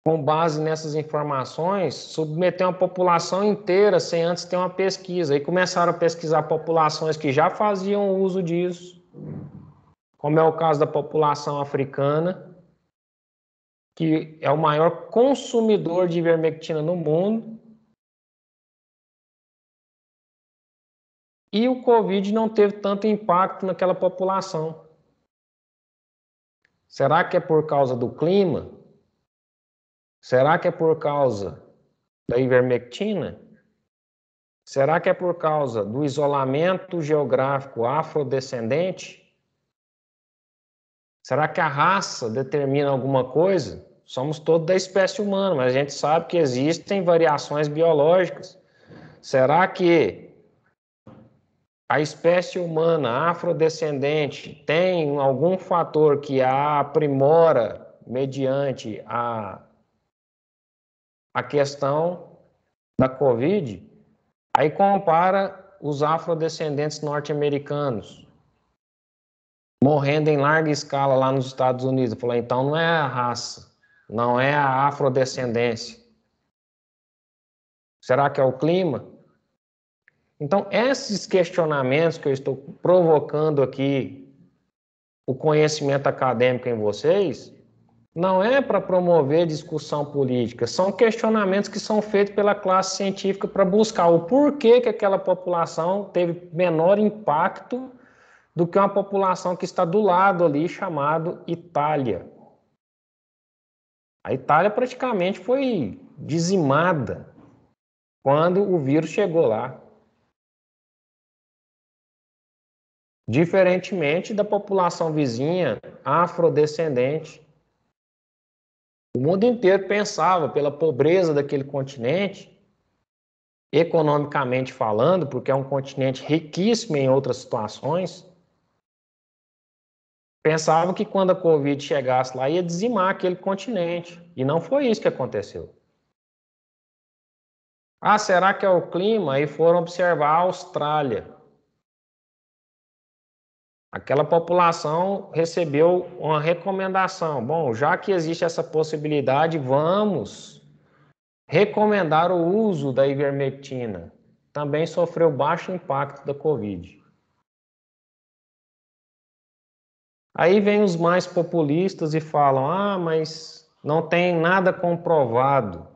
com base nessas informações, submeter uma população inteira sem antes ter uma pesquisa. E começaram a pesquisar populações que já faziam uso disso, como é o caso da população africana, que é o maior consumidor de ivermectina no mundo. E o Covid não teve tanto impacto naquela população. Será que é por causa do clima? Será que é por causa da ivermectina? Será que é por causa do isolamento geográfico afrodescendente? Será que a raça determina alguma coisa? Somos todos da espécie humana, mas a gente sabe que existem variações biológicas. Será que a espécie humana afrodescendente tem algum fator que a aprimora mediante a a questão da Covid, aí compara os afrodescendentes norte-americanos morrendo em larga escala lá nos Estados Unidos. Falou, então não é a raça, não é a afrodescendência. Será que é o clima? Então, esses questionamentos que eu estou provocando aqui, o conhecimento acadêmico em vocês, não é para promover discussão política, são questionamentos que são feitos pela classe científica para buscar o porquê que aquela população teve menor impacto do que uma população que está do lado ali, chamado Itália. A Itália praticamente foi dizimada quando o vírus chegou lá. Diferentemente da população vizinha afrodescendente, o mundo inteiro pensava pela pobreza daquele continente, economicamente falando, porque é um continente riquíssimo em outras situações. Pensava que quando a Covid chegasse lá ia dizimar aquele continente. E não foi isso que aconteceu. Ah, será que é o clima? E foram observar a Austrália. Aquela população recebeu uma recomendação. Bom, já que existe essa possibilidade, vamos recomendar o uso da ivermectina. Também sofreu baixo impacto da Covid. Aí vem os mais populistas e falam: ah, mas não tem nada comprovado.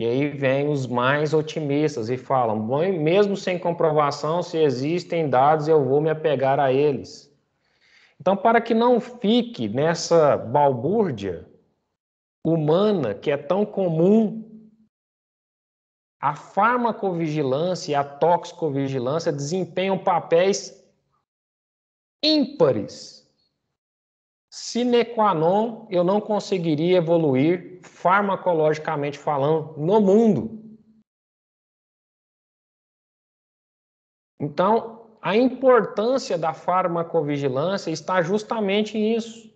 E aí vem os mais otimistas e falam: Bom, mesmo sem comprovação, se existem dados, eu vou me apegar a eles. Então, para que não fique nessa balbúrdia humana que é tão comum, a farmacovigilância e a toxicovigilância desempenham papéis ímpares sine qua non, eu não conseguiria evoluir farmacologicamente falando no mundo. Então, a importância da farmacovigilância está justamente nisso.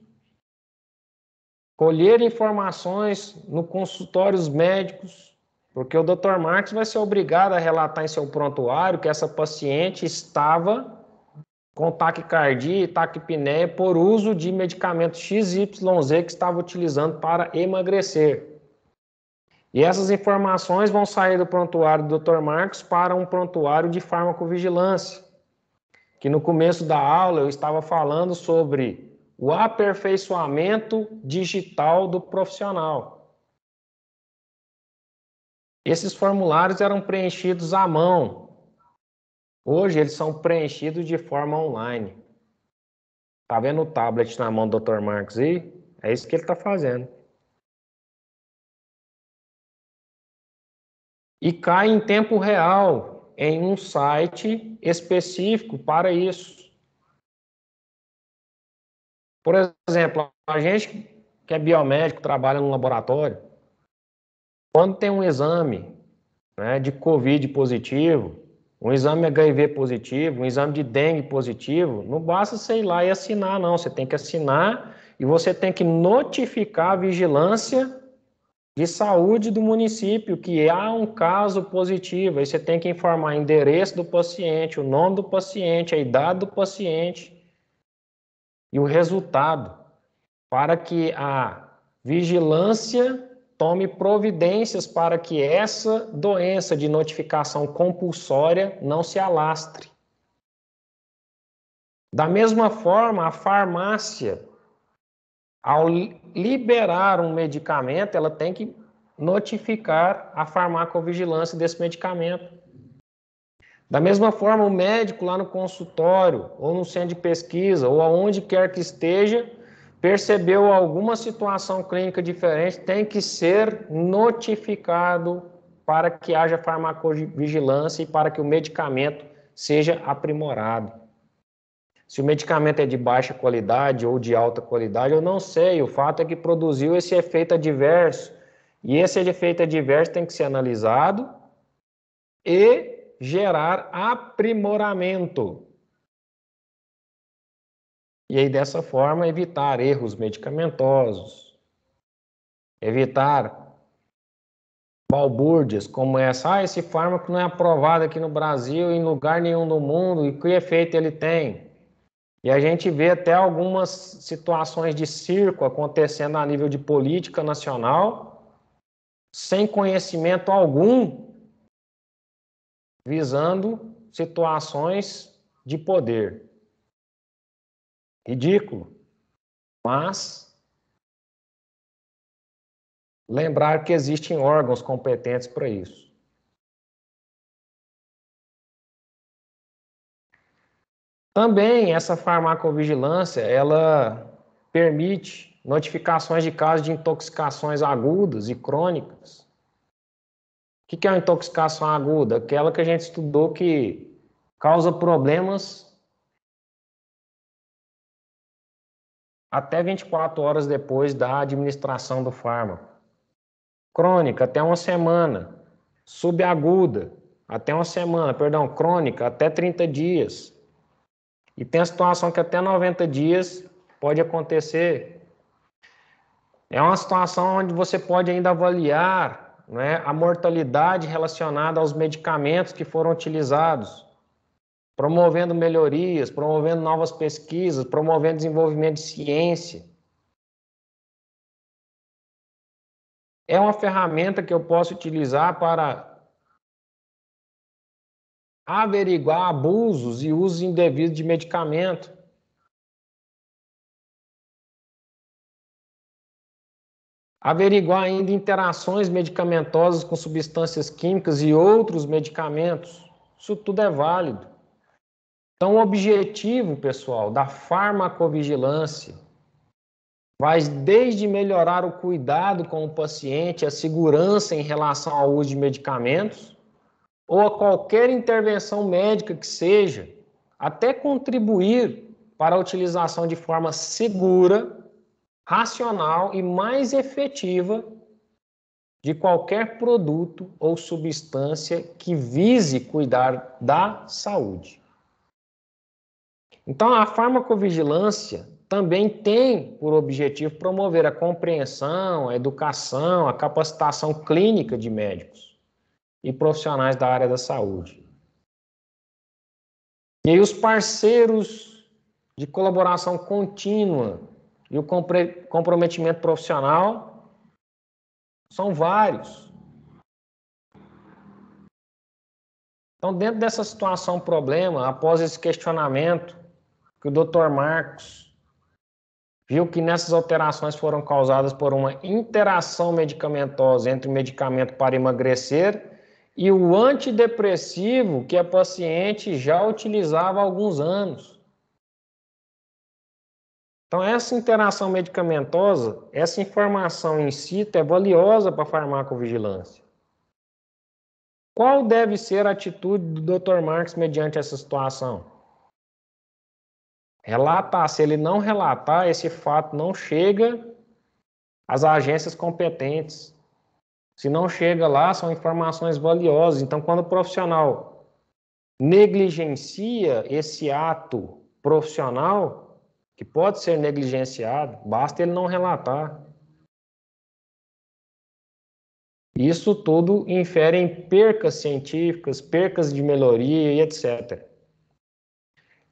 Colher informações no consultórios médicos, porque o Dr. Marx vai ser obrigado a relatar em seu prontuário que essa paciente estava com taquicardia e taquipneia por uso de medicamento XYZ que estava utilizando para emagrecer. E essas informações vão sair do prontuário do Dr. Marcos para um prontuário de farmacovigilância, que no começo da aula eu estava falando sobre o aperfeiçoamento digital do profissional. Esses formulários eram preenchidos à mão, Hoje eles são preenchidos de forma online. Tá vendo o tablet na mão do Dr. Marcos aí? É isso que ele está fazendo. E cai em tempo real em um site específico para isso. Por exemplo, a gente que é biomédico, trabalha no laboratório, quando tem um exame né, de Covid positivo, um exame HIV positivo, um exame de dengue positivo, não basta sei lá e assinar, não. Você tem que assinar e você tem que notificar a vigilância de saúde do município que há um caso positivo. Aí você tem que informar o endereço do paciente, o nome do paciente, a idade do paciente e o resultado, para que a vigilância tome providências para que essa doença de notificação compulsória não se alastre. Da mesma forma, a farmácia, ao liberar um medicamento, ela tem que notificar a farmacovigilância desse medicamento. Da mesma forma, o médico lá no consultório, ou no centro de pesquisa, ou aonde quer que esteja, percebeu alguma situação clínica diferente, tem que ser notificado para que haja farmacovigilância e para que o medicamento seja aprimorado. Se o medicamento é de baixa qualidade ou de alta qualidade, eu não sei. O fato é que produziu esse efeito adverso. E esse efeito adverso tem que ser analisado e gerar aprimoramento e aí dessa forma evitar erros medicamentosos, evitar balbúrdias como essa, ah, esse fármaco não é aprovado aqui no Brasil em lugar nenhum do mundo e que efeito ele tem. E a gente vê até algumas situações de circo acontecendo a nível de política nacional, sem conhecimento algum, visando situações de poder. Ridículo. Mas lembrar que existem órgãos competentes para isso. Também essa farmacovigilância, ela permite notificações de casos de intoxicações agudas e crônicas. O que é uma intoxicação aguda? Aquela que a gente estudou que causa problemas até 24 horas depois da administração do fármaco. Crônica, até uma semana. Subaguda, até uma semana. Perdão, crônica, até 30 dias. E tem a situação que até 90 dias pode acontecer. É uma situação onde você pode ainda avaliar né, a mortalidade relacionada aos medicamentos que foram utilizados promovendo melhorias, promovendo novas pesquisas, promovendo desenvolvimento de ciência. É uma ferramenta que eu posso utilizar para averiguar abusos e usos indevidos de medicamento. Averiguar ainda interações medicamentosas com substâncias químicas e outros medicamentos. Isso tudo é válido. Então, o objetivo, pessoal, da farmacovigilância vai desde melhorar o cuidado com o paciente, a segurança em relação ao uso de medicamentos, ou a qualquer intervenção médica que seja, até contribuir para a utilização de forma segura, racional e mais efetiva de qualquer produto ou substância que vise cuidar da saúde. Então, a farmacovigilância também tem por objetivo promover a compreensão, a educação, a capacitação clínica de médicos e profissionais da área da saúde. E aí, os parceiros de colaboração contínua e o comprometimento profissional são vários. Então, dentro dessa situação problema, após esse questionamento que o Dr. Marcos viu que nessas alterações foram causadas por uma interação medicamentosa entre o medicamento para emagrecer e o antidepressivo que a paciente já utilizava há alguns anos. Então, essa interação medicamentosa, essa informação em si é valiosa para a farmacovigilância. Qual deve ser a atitude do Dr. Marx mediante essa situação? relatar. Se ele não relatar, esse fato não chega às agências competentes. Se não chega lá, são informações valiosas. Então, quando o profissional negligencia esse ato profissional, que pode ser negligenciado, basta ele não relatar. Isso tudo infere em percas científicas, percas de melhoria e etc.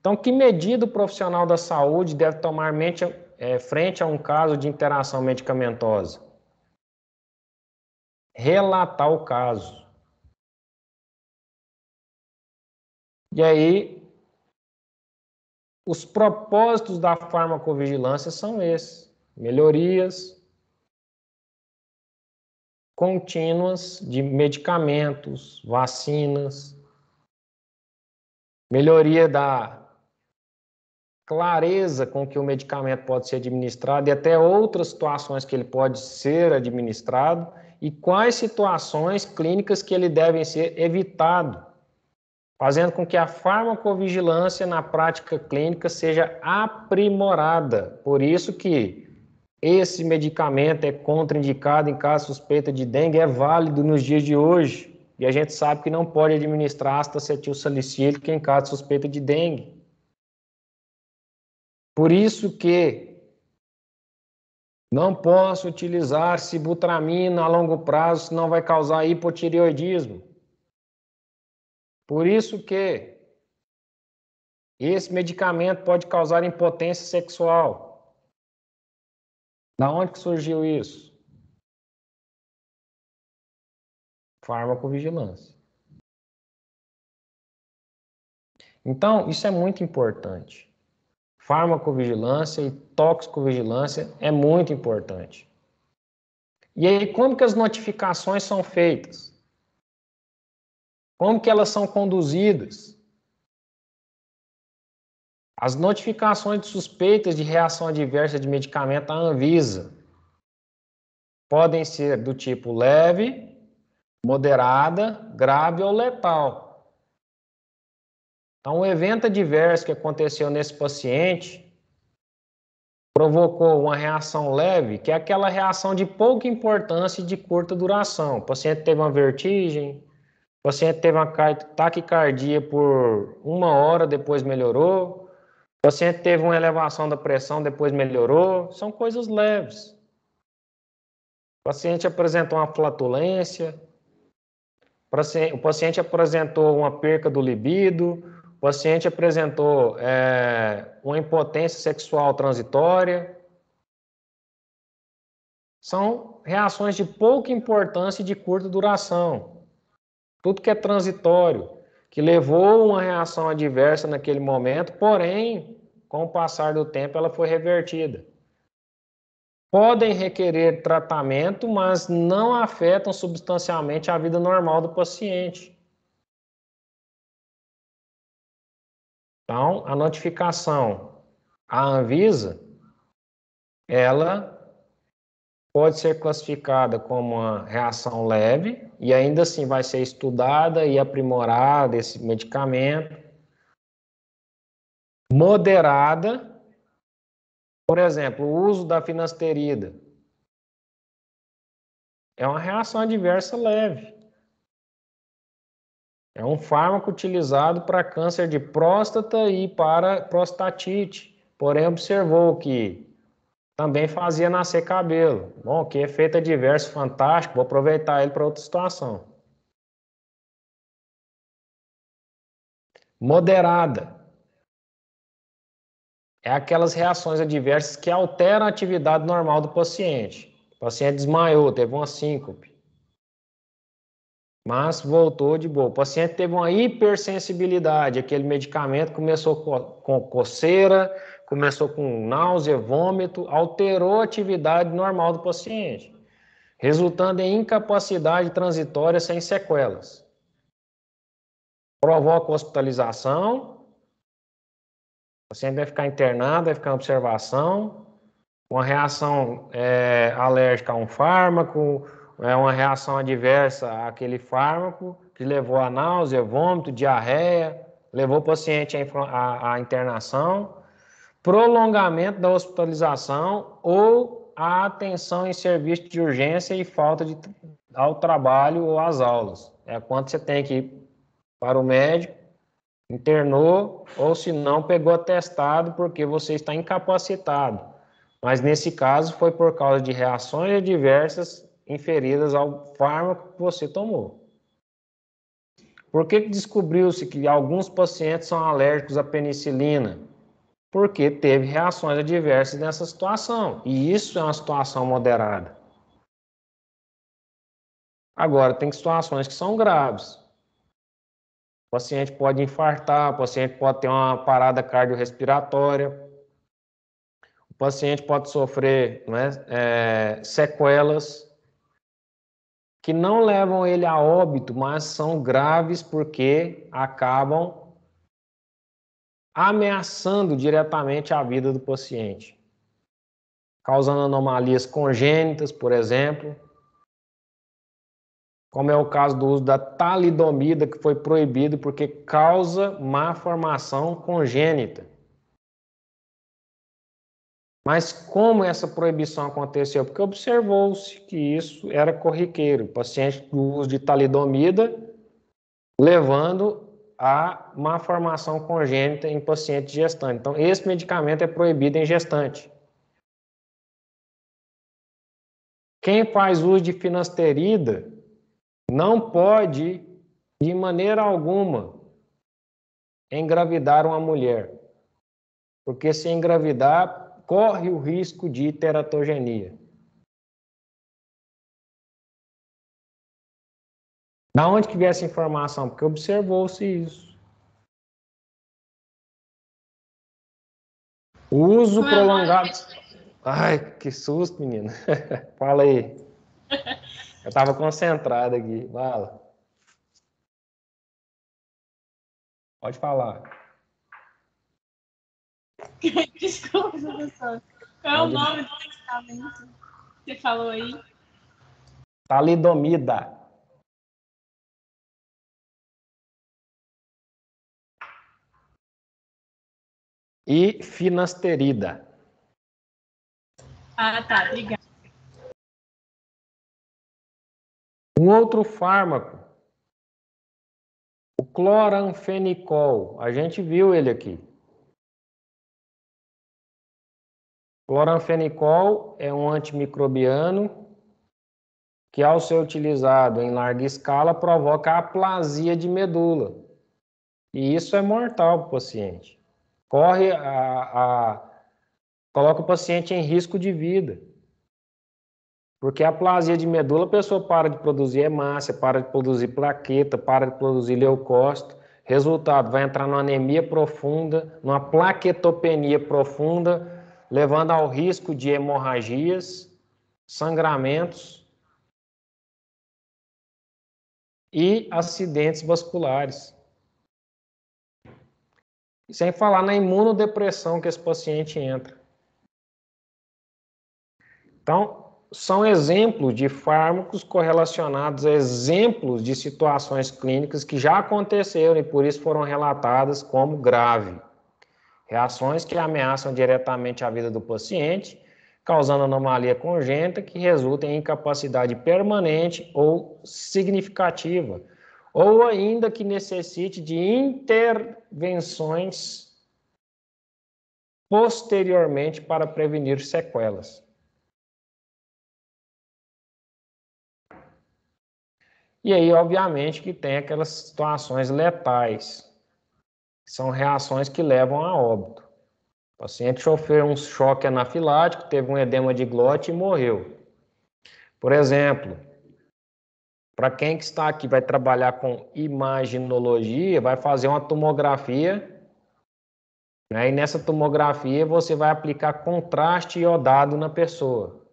Então, que medida o profissional da saúde deve tomar mente, é, frente a um caso de interação medicamentosa? Relatar o caso. E aí, os propósitos da farmacovigilância são esses: melhorias contínuas de medicamentos, vacinas, melhoria da clareza com que o medicamento pode ser administrado e até outras situações que ele pode ser administrado e quais situações clínicas que ele deve ser evitado, fazendo com que a farmacovigilância na prática clínica seja aprimorada. Por isso que esse medicamento é contraindicado em caso suspeita de dengue, é válido nos dias de hoje. E a gente sabe que não pode administrar ácido acetil salicílico em caso suspeita de dengue por isso que não posso utilizar sibutramina a longo prazo, senão vai causar hipotireoidismo. Por isso que esse medicamento pode causar impotência sexual. Da onde que surgiu isso? Farmacovigilância. Então, isso é muito importante farmacovigilância e toxicovigilância é muito importante. E aí, como que as notificações são feitas? Como que elas são conduzidas? As notificações de suspeitas de reação adversa de medicamento à Anvisa podem ser do tipo leve, moderada, grave ou letal. Então, o evento adverso que aconteceu nesse paciente provocou uma reação leve, que é aquela reação de pouca importância e de curta duração. O paciente teve uma vertigem, o paciente teve uma taquicardia por uma hora, depois melhorou. O paciente teve uma elevação da pressão, depois melhorou. São coisas leves. O paciente apresentou uma flatulência. O paciente apresentou uma perca do libido. O paciente apresentou é, uma impotência sexual transitória. São reações de pouca importância e de curta duração. Tudo que é transitório, que levou uma reação adversa naquele momento, porém, com o passar do tempo, ela foi revertida. Podem requerer tratamento, mas não afetam substancialmente a vida normal do paciente. Então, a notificação à Anvisa, ela pode ser classificada como uma reação leve e ainda assim vai ser estudada e aprimorada esse medicamento. Moderada, por exemplo, o uso da finasterida é uma reação adversa leve. É um fármaco utilizado para câncer de próstata e para prostatite. Porém, observou que também fazia nascer cabelo. Bom, que efeito adverso fantástico, vou aproveitar ele para outra situação. Moderada. É aquelas reações adversas que alteram a atividade normal do paciente. O paciente desmaiou, teve uma síncope mas voltou de boa. O paciente teve uma hipersensibilidade, aquele medicamento começou com coceira, começou com náusea, vômito, alterou a atividade normal do paciente, resultando em incapacidade transitória sem sequelas. Provoca hospitalização, o paciente vai ficar internado, vai ficar em observação, uma reação é, alérgica a um fármaco, é uma reação adversa àquele fármaco que levou a náusea, vômito, diarreia, levou o paciente à, internação, prolongamento da hospitalização ou a atenção em serviço de urgência e falta de, ao trabalho ou às aulas. É quando você tem que ir para o médico, internou, ou se não, pegou atestado porque você está incapacitado. Mas nesse caso foi por causa de reações adversas inferidas ao fármaco que você tomou. Por que descobriu-se que alguns pacientes são alérgicos à penicilina? Porque teve reações adversas nessa situação, e isso é uma situação moderada. Agora, tem situações que são graves. O paciente pode infartar, o paciente pode ter uma parada cardiorrespiratória, o paciente pode sofrer né, é, sequelas que não levam ele a óbito, mas são graves porque acabam ameaçando diretamente a vida do paciente, causando anomalias congênitas, por exemplo, como é o caso do uso da talidomida, que foi proibido porque causa má formação congênita. Mas como essa proibição aconteceu? Porque observou-se que isso era corriqueiro, paciente do uso de talidomida, levando a má formação congênita em paciente gestante. Então, esse medicamento é proibido em gestante. Quem faz uso de finasterida não pode, de maneira alguma, engravidar uma mulher. Porque se engravidar, corre o risco de teratogenia. Da onde que vem essa informação? Porque observou-se isso. O uso é prolongado. Ai, que susto, menina. Fala aí. Eu estava concentrado aqui. Fala. Pode falar. Desculpa, professor. Qual é o nome do medicamento que você falou aí? Talidomida. E finasterida. Ah, tá. Obrigada. Um outro fármaco, o cloranfenicol. A gente viu ele aqui. Cloranfenicol é um antimicrobiano que, ao ser utilizado em larga escala, provoca aplasia de medula. E isso é mortal para o paciente. Corre a, a coloca o paciente em risco de vida. Porque a aplasia de medula, a pessoa para de produzir hemácia, para de produzir plaqueta, para de produzir leucócito. Resultado, vai entrar numa anemia profunda, numa plaquetopenia profunda, levando ao risco de hemorragias, sangramentos e acidentes vasculares. E sem falar na imunodepressão que esse paciente entra. Então, são exemplos de fármacos correlacionados a exemplos de situações clínicas que já aconteceram e por isso foram relatadas como grave reações que ameaçam diretamente a vida do paciente, causando anomalia congênita que resulta em incapacidade permanente ou significativa, ou ainda que necessite de intervenções posteriormente para prevenir sequelas. E aí, obviamente, que tem aquelas situações letais, são reações que levam a óbito. O paciente sofreu um choque anafilático, teve um edema de glote e morreu. Por exemplo, para quem que está aqui vai trabalhar com imaginologia, vai fazer uma tomografia, né? E nessa tomografia você vai aplicar contraste iodado na pessoa.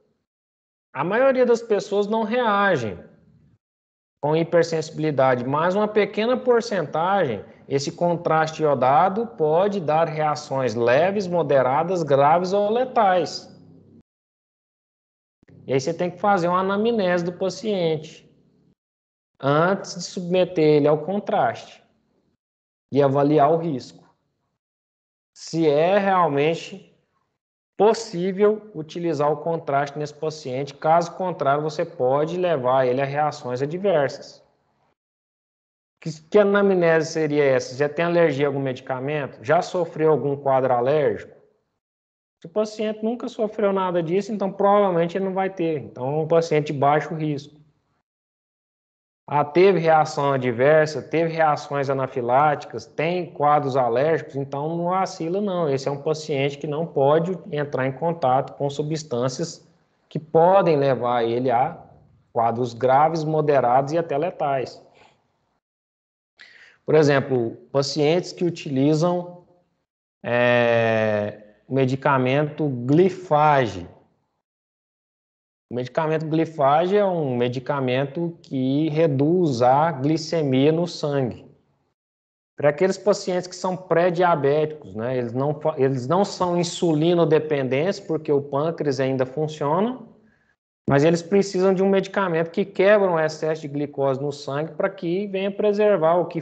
A maioria das pessoas não reagem com hipersensibilidade, mas uma pequena porcentagem esse contraste iodado pode dar reações leves, moderadas, graves ou letais. E aí você tem que fazer uma anamnese do paciente antes de submeter ele ao contraste e avaliar o risco. Se é realmente possível utilizar o contraste nesse paciente, caso contrário, você pode levar ele a reações adversas. Que, que anamnese seria essa? Já tem alergia a algum medicamento? Já sofreu algum quadro alérgico? Se o paciente nunca sofreu nada disso, então provavelmente ele não vai ter. Então é um paciente de baixo risco. Ah, teve reação adversa, teve reações anafiláticas, tem quadros alérgicos, então não vacila não. Esse é um paciente que não pode entrar em contato com substâncias que podem levar ele a quadros graves, moderados e até letais. Por exemplo, pacientes que utilizam é, o medicamento glifage. O medicamento glifage é um medicamento que reduz a glicemia no sangue. Para aqueles pacientes que são pré-diabéticos, né, eles, não, eles não são insulinodependentes, porque o pâncreas ainda funciona, mas eles precisam de um medicamento que quebra o um excesso de glicose no sangue para que venha preservar o que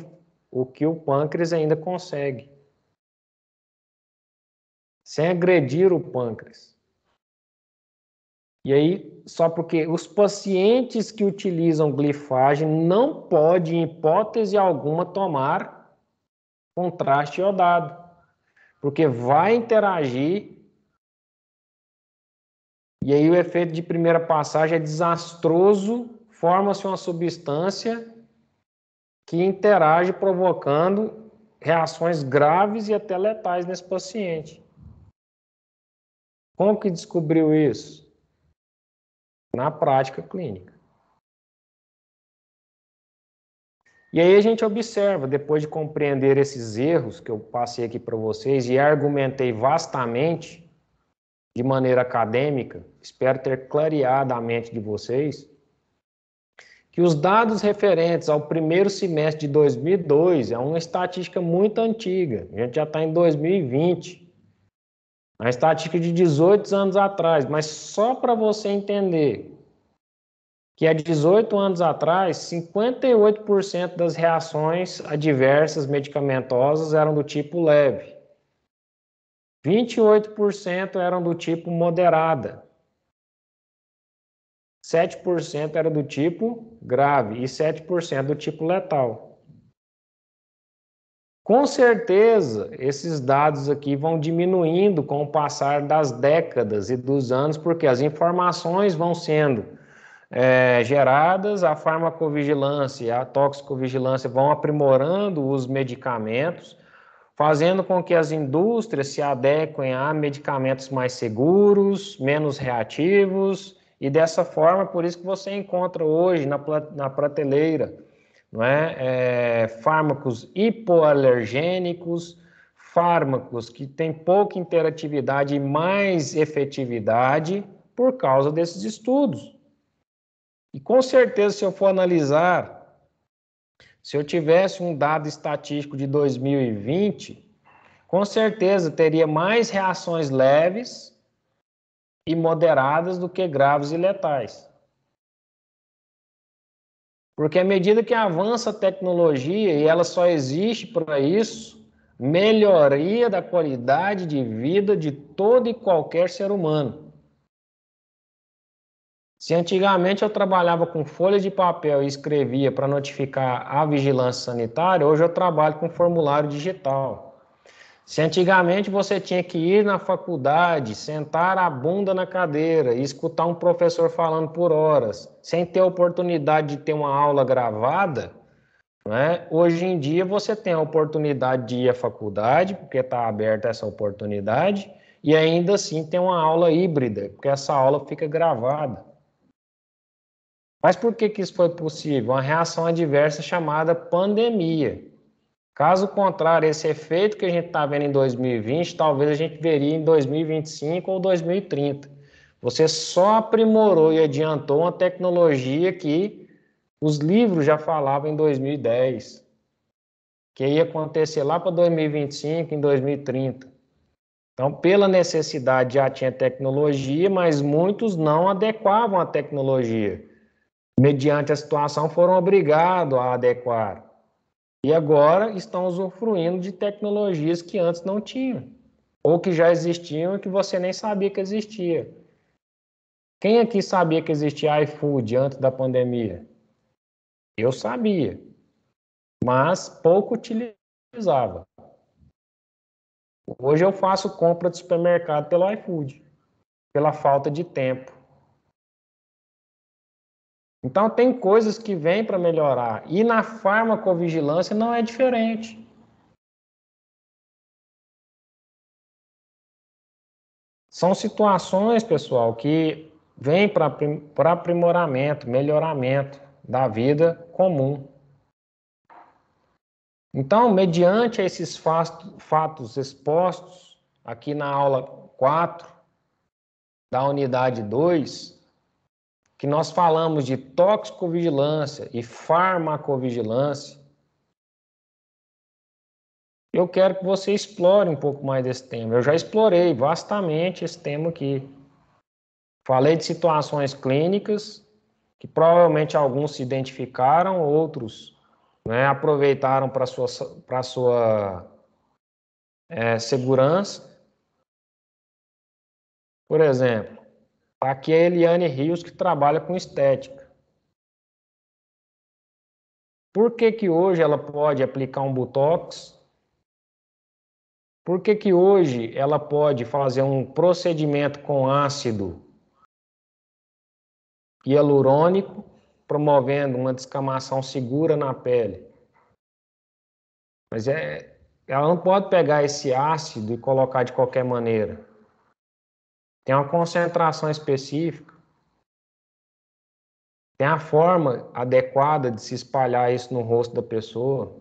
o que o pâncreas ainda consegue. Sem agredir o pâncreas. E aí, só porque os pacientes que utilizam glifagem não pode, em hipótese alguma, tomar contraste iodado, porque vai interagir e aí o efeito de primeira passagem é desastroso, forma-se uma substância que interage provocando reações graves e até letais nesse paciente. Como que descobriu isso? Na prática clínica. E aí a gente observa, depois de compreender esses erros que eu passei aqui para vocês e argumentei vastamente de maneira acadêmica, espero ter clareado a mente de vocês que os dados referentes ao primeiro semestre de 2002 é uma estatística muito antiga. A gente já está em 2020. Uma estatística de 18 anos atrás, mas só para você entender que há 18 anos atrás, 58% das reações adversas medicamentosas eram do tipo leve. 28% eram do tipo moderada. 7% era do tipo grave e 7% do tipo letal. Com certeza, esses dados aqui vão diminuindo com o passar das décadas e dos anos, porque as informações vão sendo é, geradas, a farmacovigilância e a toxicovigilância vão aprimorando os medicamentos, fazendo com que as indústrias se adequem a medicamentos mais seguros, menos reativos, e dessa forma, por isso que você encontra hoje na, na prateleira não é? é fármacos hipoalergênicos, fármacos que têm pouca interatividade e mais efetividade por causa desses estudos. E com certeza, se eu for analisar, se eu tivesse um dado estatístico de 2020, com certeza teria mais reações leves e moderadas do que graves e letais. Porque à medida que avança a tecnologia, e ela só existe para isso, melhoria da qualidade de vida de todo e qualquer ser humano. Se antigamente eu trabalhava com folhas de papel e escrevia para notificar a vigilância sanitária, hoje eu trabalho com formulário digital. Se antigamente você tinha que ir na faculdade, sentar a bunda na cadeira e escutar um professor falando por horas, sem ter a oportunidade de ter uma aula gravada, né? hoje em dia você tem a oportunidade de ir à faculdade, porque está aberta essa oportunidade, e ainda assim tem uma aula híbrida, porque essa aula fica gravada. Mas por que, que isso foi possível? Uma reação adversa chamada pandemia. Caso contrário, esse efeito que a gente está vendo em 2020, talvez a gente veria em 2025 ou 2030. Você só aprimorou e adiantou uma tecnologia que os livros já falavam em 2010, que ia acontecer lá para 2025, em 2030. Então, pela necessidade, já tinha tecnologia, mas muitos não adequavam a tecnologia. Mediante a situação, foram obrigados a adequar. E agora estão usufruindo de tecnologias que antes não tinham, ou que já existiam e que você nem sabia que existia. Quem aqui sabia que existia iFood antes da pandemia? Eu sabia, mas pouco utilizava. Hoje eu faço compra de supermercado pelo iFood, pela falta de tempo. Então, tem coisas que vêm para melhorar. E na farmacovigilância não é diferente. São situações, pessoal, que vêm para aprimoramento, melhoramento da vida comum. Então, mediante esses fatos expostos aqui na aula 4 da unidade 2, que nós falamos de toxicovigilância e farmacovigilância, eu quero que você explore um pouco mais desse tema. Eu já explorei vastamente esse tema aqui. Falei de situações clínicas, que provavelmente alguns se identificaram, outros né, aproveitaram para sua, pra sua é, segurança. Por exemplo, Aqui é a Eliane Rios, que trabalha com estética. Por que, que hoje ela pode aplicar um Botox? Por que, que hoje ela pode fazer um procedimento com ácido hialurônico, promovendo uma descamação segura na pele? Mas é, ela não pode pegar esse ácido e colocar de qualquer maneira tem uma concentração específica, tem a forma adequada de se espalhar isso no rosto da pessoa.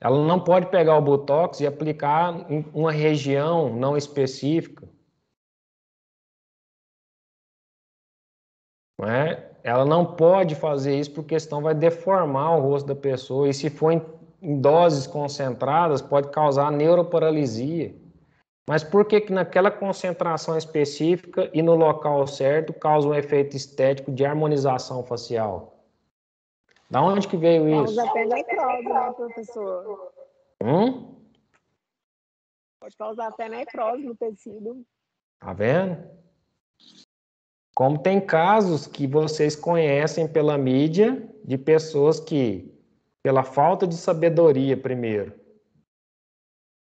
Ela não pode pegar o Botox e aplicar em uma região não específica. Não é? Ela não pode fazer isso porque senão vai deformar o rosto da pessoa. E se for em doses concentradas pode causar neuroparalisia. Mas por que, que naquela concentração específica e no local certo causa um efeito estético de harmonização facial? Da onde que veio isso? Causa até necrose, né, professor? Hum? Pode causar até necrose no tecido. Tá vendo? Como tem casos que vocês conhecem pela mídia de pessoas que pela falta de sabedoria, primeiro,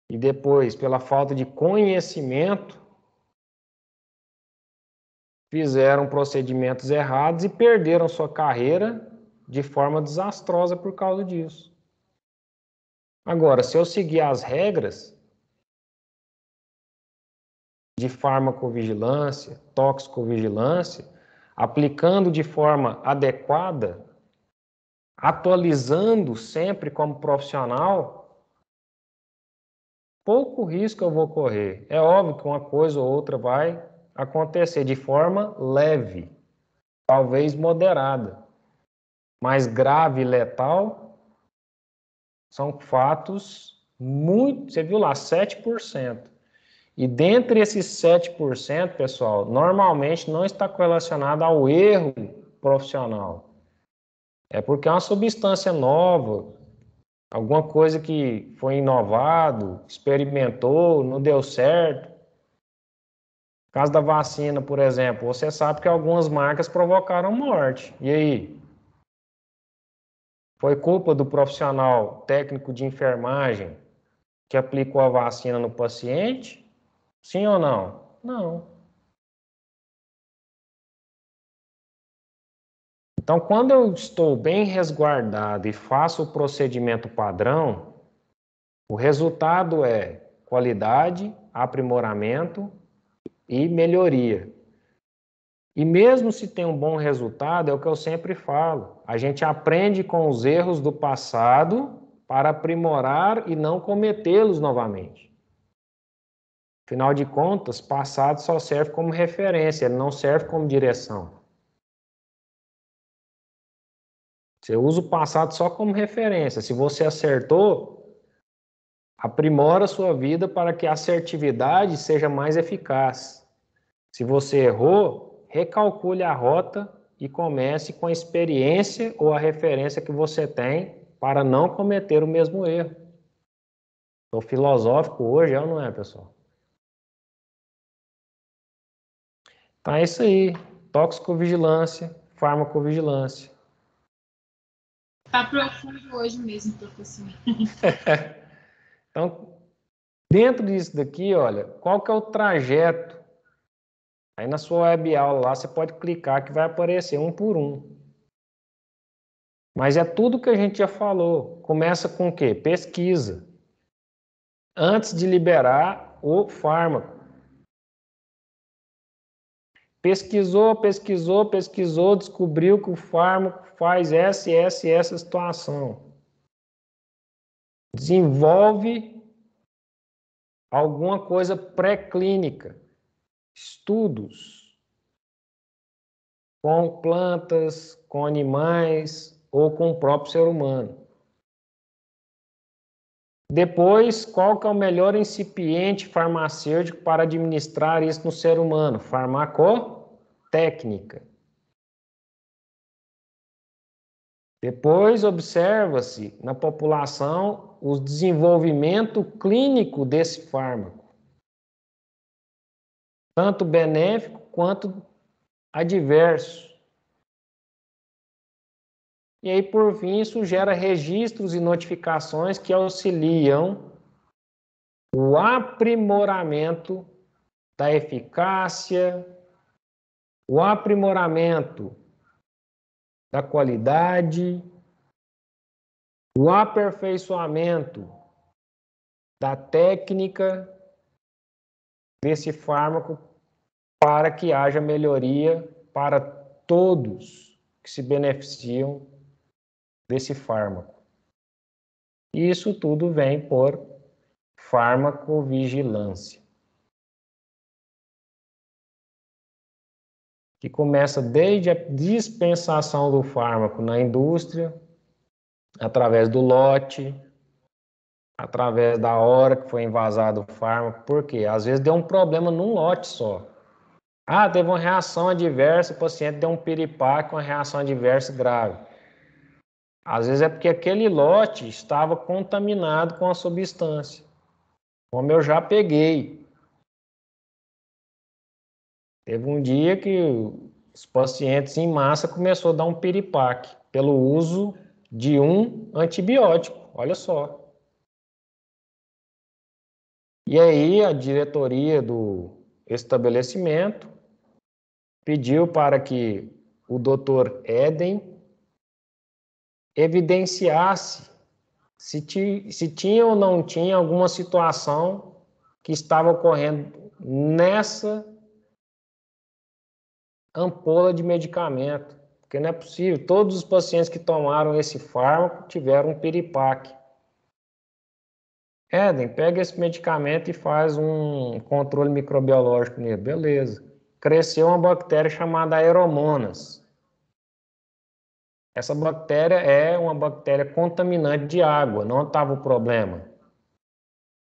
e depois pela falta de conhecimento, fizeram procedimentos errados e perderam sua carreira de forma desastrosa por causa disso. Agora, se eu seguir as regras de farmacovigilância, toxicovigilância, aplicando de forma adequada atualizando sempre como profissional, pouco risco eu vou correr. É óbvio que uma coisa ou outra vai acontecer de forma leve, talvez moderada, mas grave e letal são fatos muito. Você viu lá, 7%. E dentre esses 7%, pessoal, normalmente não está correlacionado ao erro profissional é porque é uma substância nova, alguma coisa que foi inovado, experimentou, não deu certo. No caso da vacina, por exemplo, você sabe que algumas marcas provocaram morte. E aí? Foi culpa do profissional técnico de enfermagem que aplicou a vacina no paciente? Sim ou não? Não. Então, quando eu estou bem resguardado e faço o procedimento padrão, o resultado é qualidade, aprimoramento e melhoria. E mesmo se tem um bom resultado, é o que eu sempre falo: a gente aprende com os erros do passado para aprimorar e não cometê-los novamente. Afinal de contas, passado só serve como referência, ele não serve como direção. Você usa o passado só como referência. Se você acertou, aprimora a sua vida para que a assertividade seja mais eficaz. Se você errou, recalcule a rota e comece com a experiência ou a referência que você tem para não cometer o mesmo erro. Estou filosófico hoje, é ou não é, pessoal? Então é isso aí. Toxicovigilância, farmacovigilância. Está profundo hoje mesmo, professor. então, dentro disso daqui, olha, qual que é o trajeto? Aí na sua web aula lá, você pode clicar que vai aparecer um por um. Mas é tudo que a gente já falou. Começa com o quê? Pesquisa. Antes de liberar o fármaco. Pesquisou, pesquisou, pesquisou, descobriu que o fármaco faz essa, essa essa situação. Desenvolve alguma coisa pré-clínica, estudos com plantas, com animais ou com o próprio ser humano. Depois, qual que é o melhor incipiente farmacêutico para administrar isso no ser humano? Farmacotécnica. Depois, observa-se na população o desenvolvimento clínico desse fármaco, tanto benéfico quanto adverso. E aí, por fim, isso gera registros e notificações que auxiliam o aprimoramento da eficácia, o aprimoramento da qualidade, o aperfeiçoamento da técnica desse fármaco para que haja melhoria para todos que se beneficiam desse fármaco. E isso tudo vem por farmacovigilância. Que começa desde a dispensação do fármaco na indústria, através do lote, através da hora que foi invasado o fármaco, porque às vezes deu um problema num lote só. Ah, teve uma reação adversa, o paciente deu um piripaque, uma reação adversa grave. Às vezes é porque aquele lote estava contaminado com a substância. Como eu já peguei. Teve um dia que os pacientes em massa começou a dar um piripaque pelo uso de um antibiótico. Olha só. E aí a diretoria do estabelecimento pediu para que o doutor Eden evidenciasse se, ti, se tinha ou não tinha alguma situação que estava ocorrendo nessa ampola de medicamento. Porque não é possível, todos os pacientes que tomaram esse fármaco tiveram um piripaque. Éden, pega esse medicamento e faz um controle microbiológico nele. Beleza. Cresceu uma bactéria chamada aeromonas. Essa bactéria é uma bactéria contaminante de água, não estava o problema.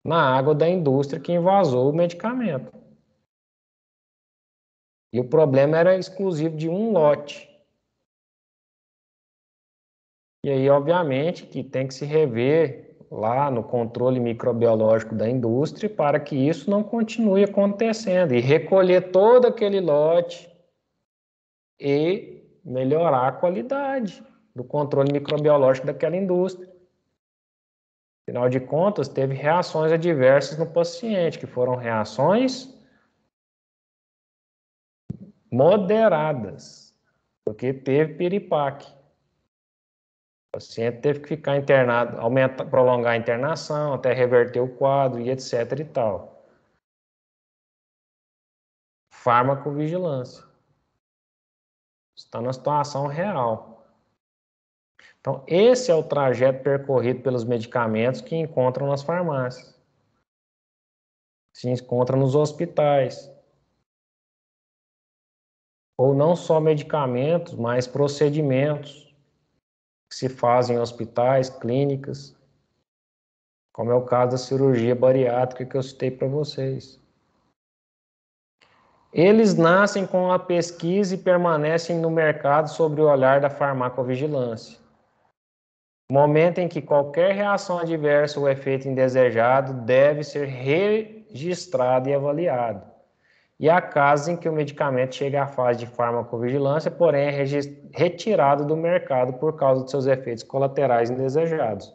Na água da indústria que invasou o medicamento. E o problema era exclusivo de um lote. E aí, obviamente, que tem que se rever lá no controle microbiológico da indústria para que isso não continue acontecendo e recolher todo aquele lote e melhorar a qualidade do controle microbiológico daquela indústria. Afinal de contas, teve reações adversas no paciente, que foram reações moderadas, porque teve piripaque. O paciente teve que ficar internado, aumenta, prolongar a internação, até reverter o quadro e etc e tal. Farmacovigilância está na situação real. Então, esse é o trajeto percorrido pelos medicamentos que encontram nas farmácias, se encontra nos hospitais. Ou não só medicamentos, mas procedimentos que se fazem em hospitais, clínicas, como é o caso da cirurgia bariátrica que eu citei para vocês. Eles nascem com a pesquisa e permanecem no mercado sobre o olhar da farmacovigilância. Momento em que qualquer reação adversa ou efeito indesejado deve ser registrado e avaliado. E há casos em que o medicamento chega à fase de farmacovigilância, porém é retirado do mercado por causa de seus efeitos colaterais indesejados.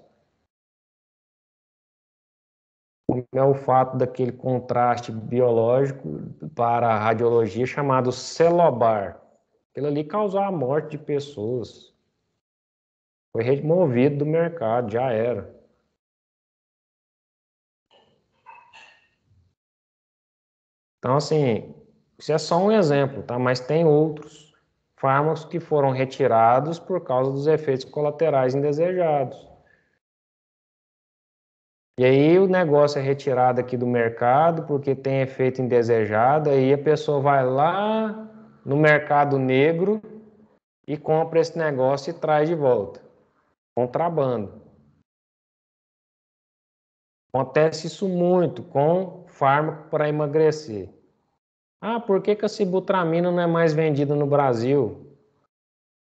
é o fato daquele contraste biológico para a radiologia chamado celobar. Aquilo ali causou a morte de pessoas. Foi removido do mercado, já era. Então, assim, isso é só um exemplo, tá? Mas tem outros fármacos que foram retirados por causa dos efeitos colaterais indesejados. E aí o negócio é retirado aqui do mercado porque tem efeito indesejado, aí a pessoa vai lá no mercado negro e compra esse negócio e traz de volta. Contrabando. Acontece isso muito com fármaco para emagrecer. Ah, por que, que a sibutramina não é mais vendida no Brasil?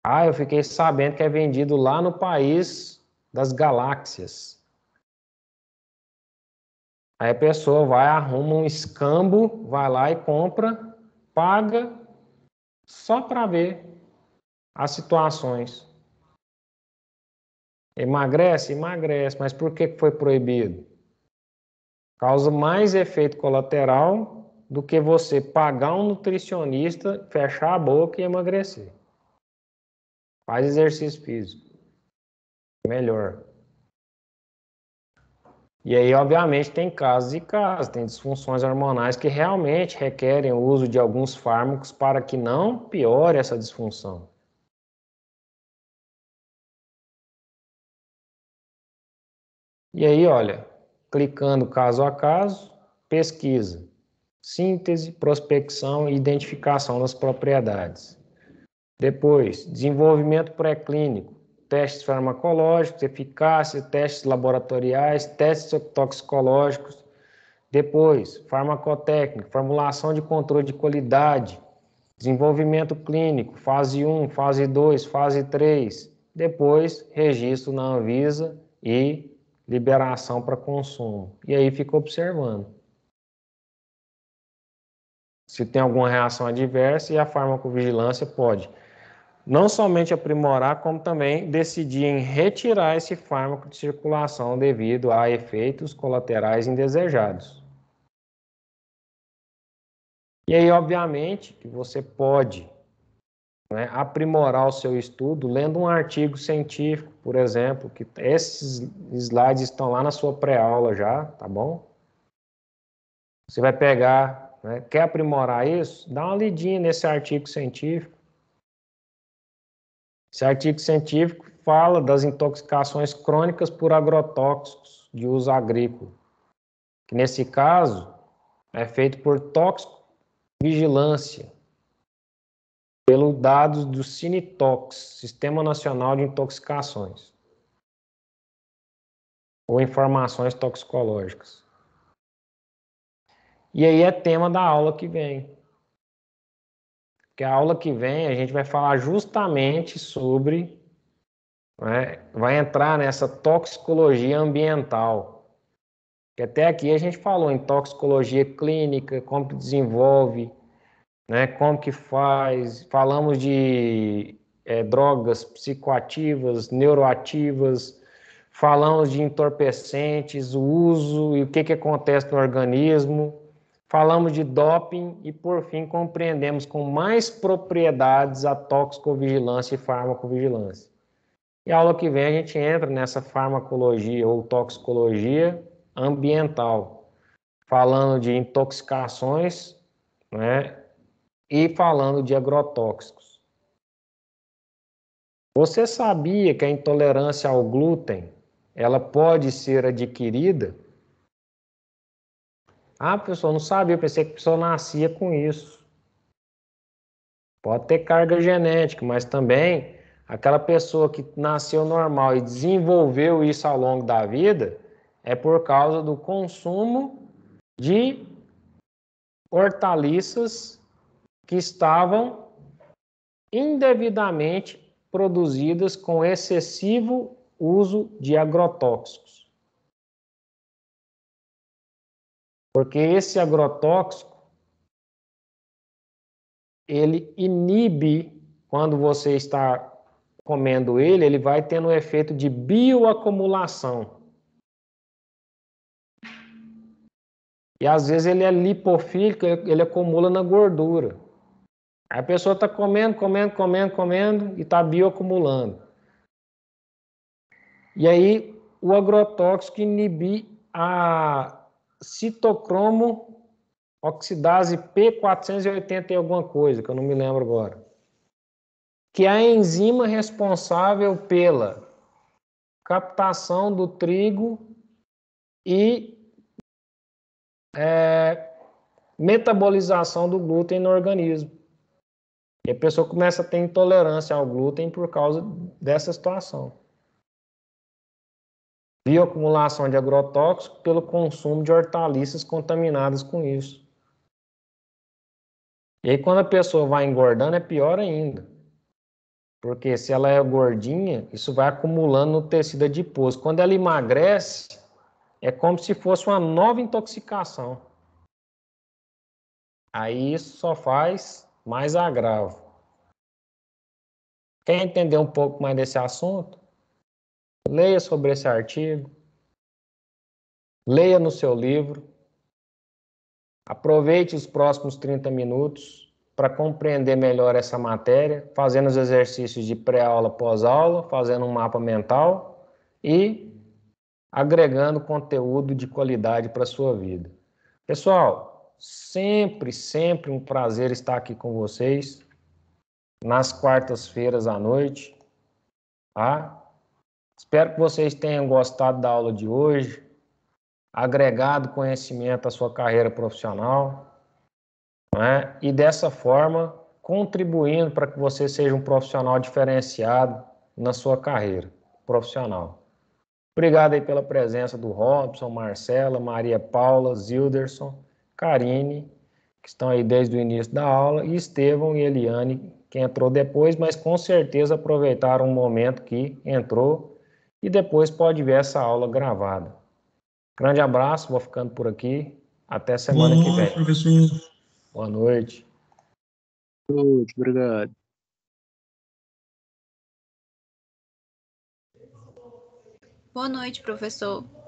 Ah, eu fiquei sabendo que é vendido lá no país das galáxias. Aí a pessoa vai, arruma um escambo, vai lá e compra, paga só para ver as situações. Emagrece? Emagrece, mas por que foi proibido? Causa mais efeito colateral do que você pagar um nutricionista, fechar a boca e emagrecer. Faz exercício físico. Melhor. E aí, obviamente, tem casos e casos, tem disfunções hormonais que realmente requerem o uso de alguns fármacos para que não piore essa disfunção. E aí, olha, clicando caso a caso, pesquisa, síntese, prospecção e identificação das propriedades. Depois, desenvolvimento pré-clínico, testes farmacológicos, eficácia, testes laboratoriais, testes toxicológicos. Depois, farmacotécnico, formulação de controle de qualidade, desenvolvimento clínico, fase 1, fase 2, fase 3. Depois, registro na Anvisa e liberação para consumo. E aí fica observando. Se tem alguma reação adversa e a farmacovigilância pode não somente aprimorar, como também decidir em retirar esse fármaco de circulação devido a efeitos colaterais indesejados. E aí, obviamente, que você pode né, aprimorar o seu estudo lendo um artigo científico, por exemplo, que esses slides estão lá na sua pré-aula já, tá bom? Você vai pegar, né, quer aprimorar isso? Dá uma lidinha nesse artigo científico esse artigo científico fala das intoxicações crônicas por agrotóxicos de uso agrícola, que nesse caso é feito por vigilância pelo dados do CINITOX, Sistema Nacional de Intoxicações, ou informações toxicológicas. E aí é tema da aula que vem. Porque a aula que vem a gente vai falar justamente sobre. Né, vai entrar nessa toxicologia ambiental. Que até aqui a gente falou em toxicologia clínica, como que desenvolve, né, como que faz. Falamos de é, drogas psicoativas, neuroativas, falamos de entorpecentes, o uso e o que, que acontece no organismo falamos de doping e, por fim, compreendemos com mais propriedades a toxicovigilância e farmacovigilância. E a aula que vem a gente entra nessa farmacologia ou toxicologia ambiental, falando de intoxicações né, e falando de agrotóxicos. Você sabia que a intolerância ao glúten ela pode ser adquirida? Ah, pessoal, não sabia, pensei que a pessoa nascia com isso. Pode ter carga genética, mas também aquela pessoa que nasceu normal e desenvolveu isso ao longo da vida é por causa do consumo de hortaliças que estavam indevidamente produzidas com excessivo uso de agrotóxicos. Porque esse agrotóxico ele inibe quando você está comendo ele, ele vai tendo um efeito de bioacumulação. E às vezes ele é lipofílico, ele acumula na gordura. Aí a pessoa está comendo, comendo, comendo, comendo e está bioacumulando. E aí o agrotóxico inibe a citocromo oxidase P480 e alguma coisa, que eu não me lembro agora, que é a enzima responsável pela captação do trigo e é, metabolização do glúten no organismo. E a pessoa começa a ter intolerância ao glúten por causa dessa situação bioacumulação de agrotóxicos pelo consumo de hortaliças contaminadas com isso. E aí, quando a pessoa vai engordando, é pior ainda. Porque se ela é gordinha, isso vai acumulando no tecido adiposo. Quando ela emagrece, é como se fosse uma nova intoxicação. Aí isso só faz mais agravo. Quer entender um pouco mais desse assunto? Leia sobre esse artigo. Leia no seu livro. Aproveite os próximos 30 minutos para compreender melhor essa matéria, fazendo os exercícios de pré-aula, pós-aula, fazendo um mapa mental e agregando conteúdo de qualidade para a sua vida. Pessoal, sempre, sempre um prazer estar aqui com vocês nas quartas-feiras à noite, tá? Espero que vocês tenham gostado da aula de hoje, agregado conhecimento à sua carreira profissional, né? e dessa forma contribuindo para que você seja um profissional diferenciado na sua carreira profissional. Obrigado aí pela presença do Robson, Marcela, Maria Paula, Zilderson, Karine, que estão aí desde o início da aula, e Estevão e Eliane, que entrou depois, mas com certeza aproveitaram o momento que entrou e depois pode ver essa aula gravada. Grande abraço, vou ficando por aqui. Até semana Boa que noite, vem. Professor. Boa noite. Boa noite, obrigado. Boa noite, professor.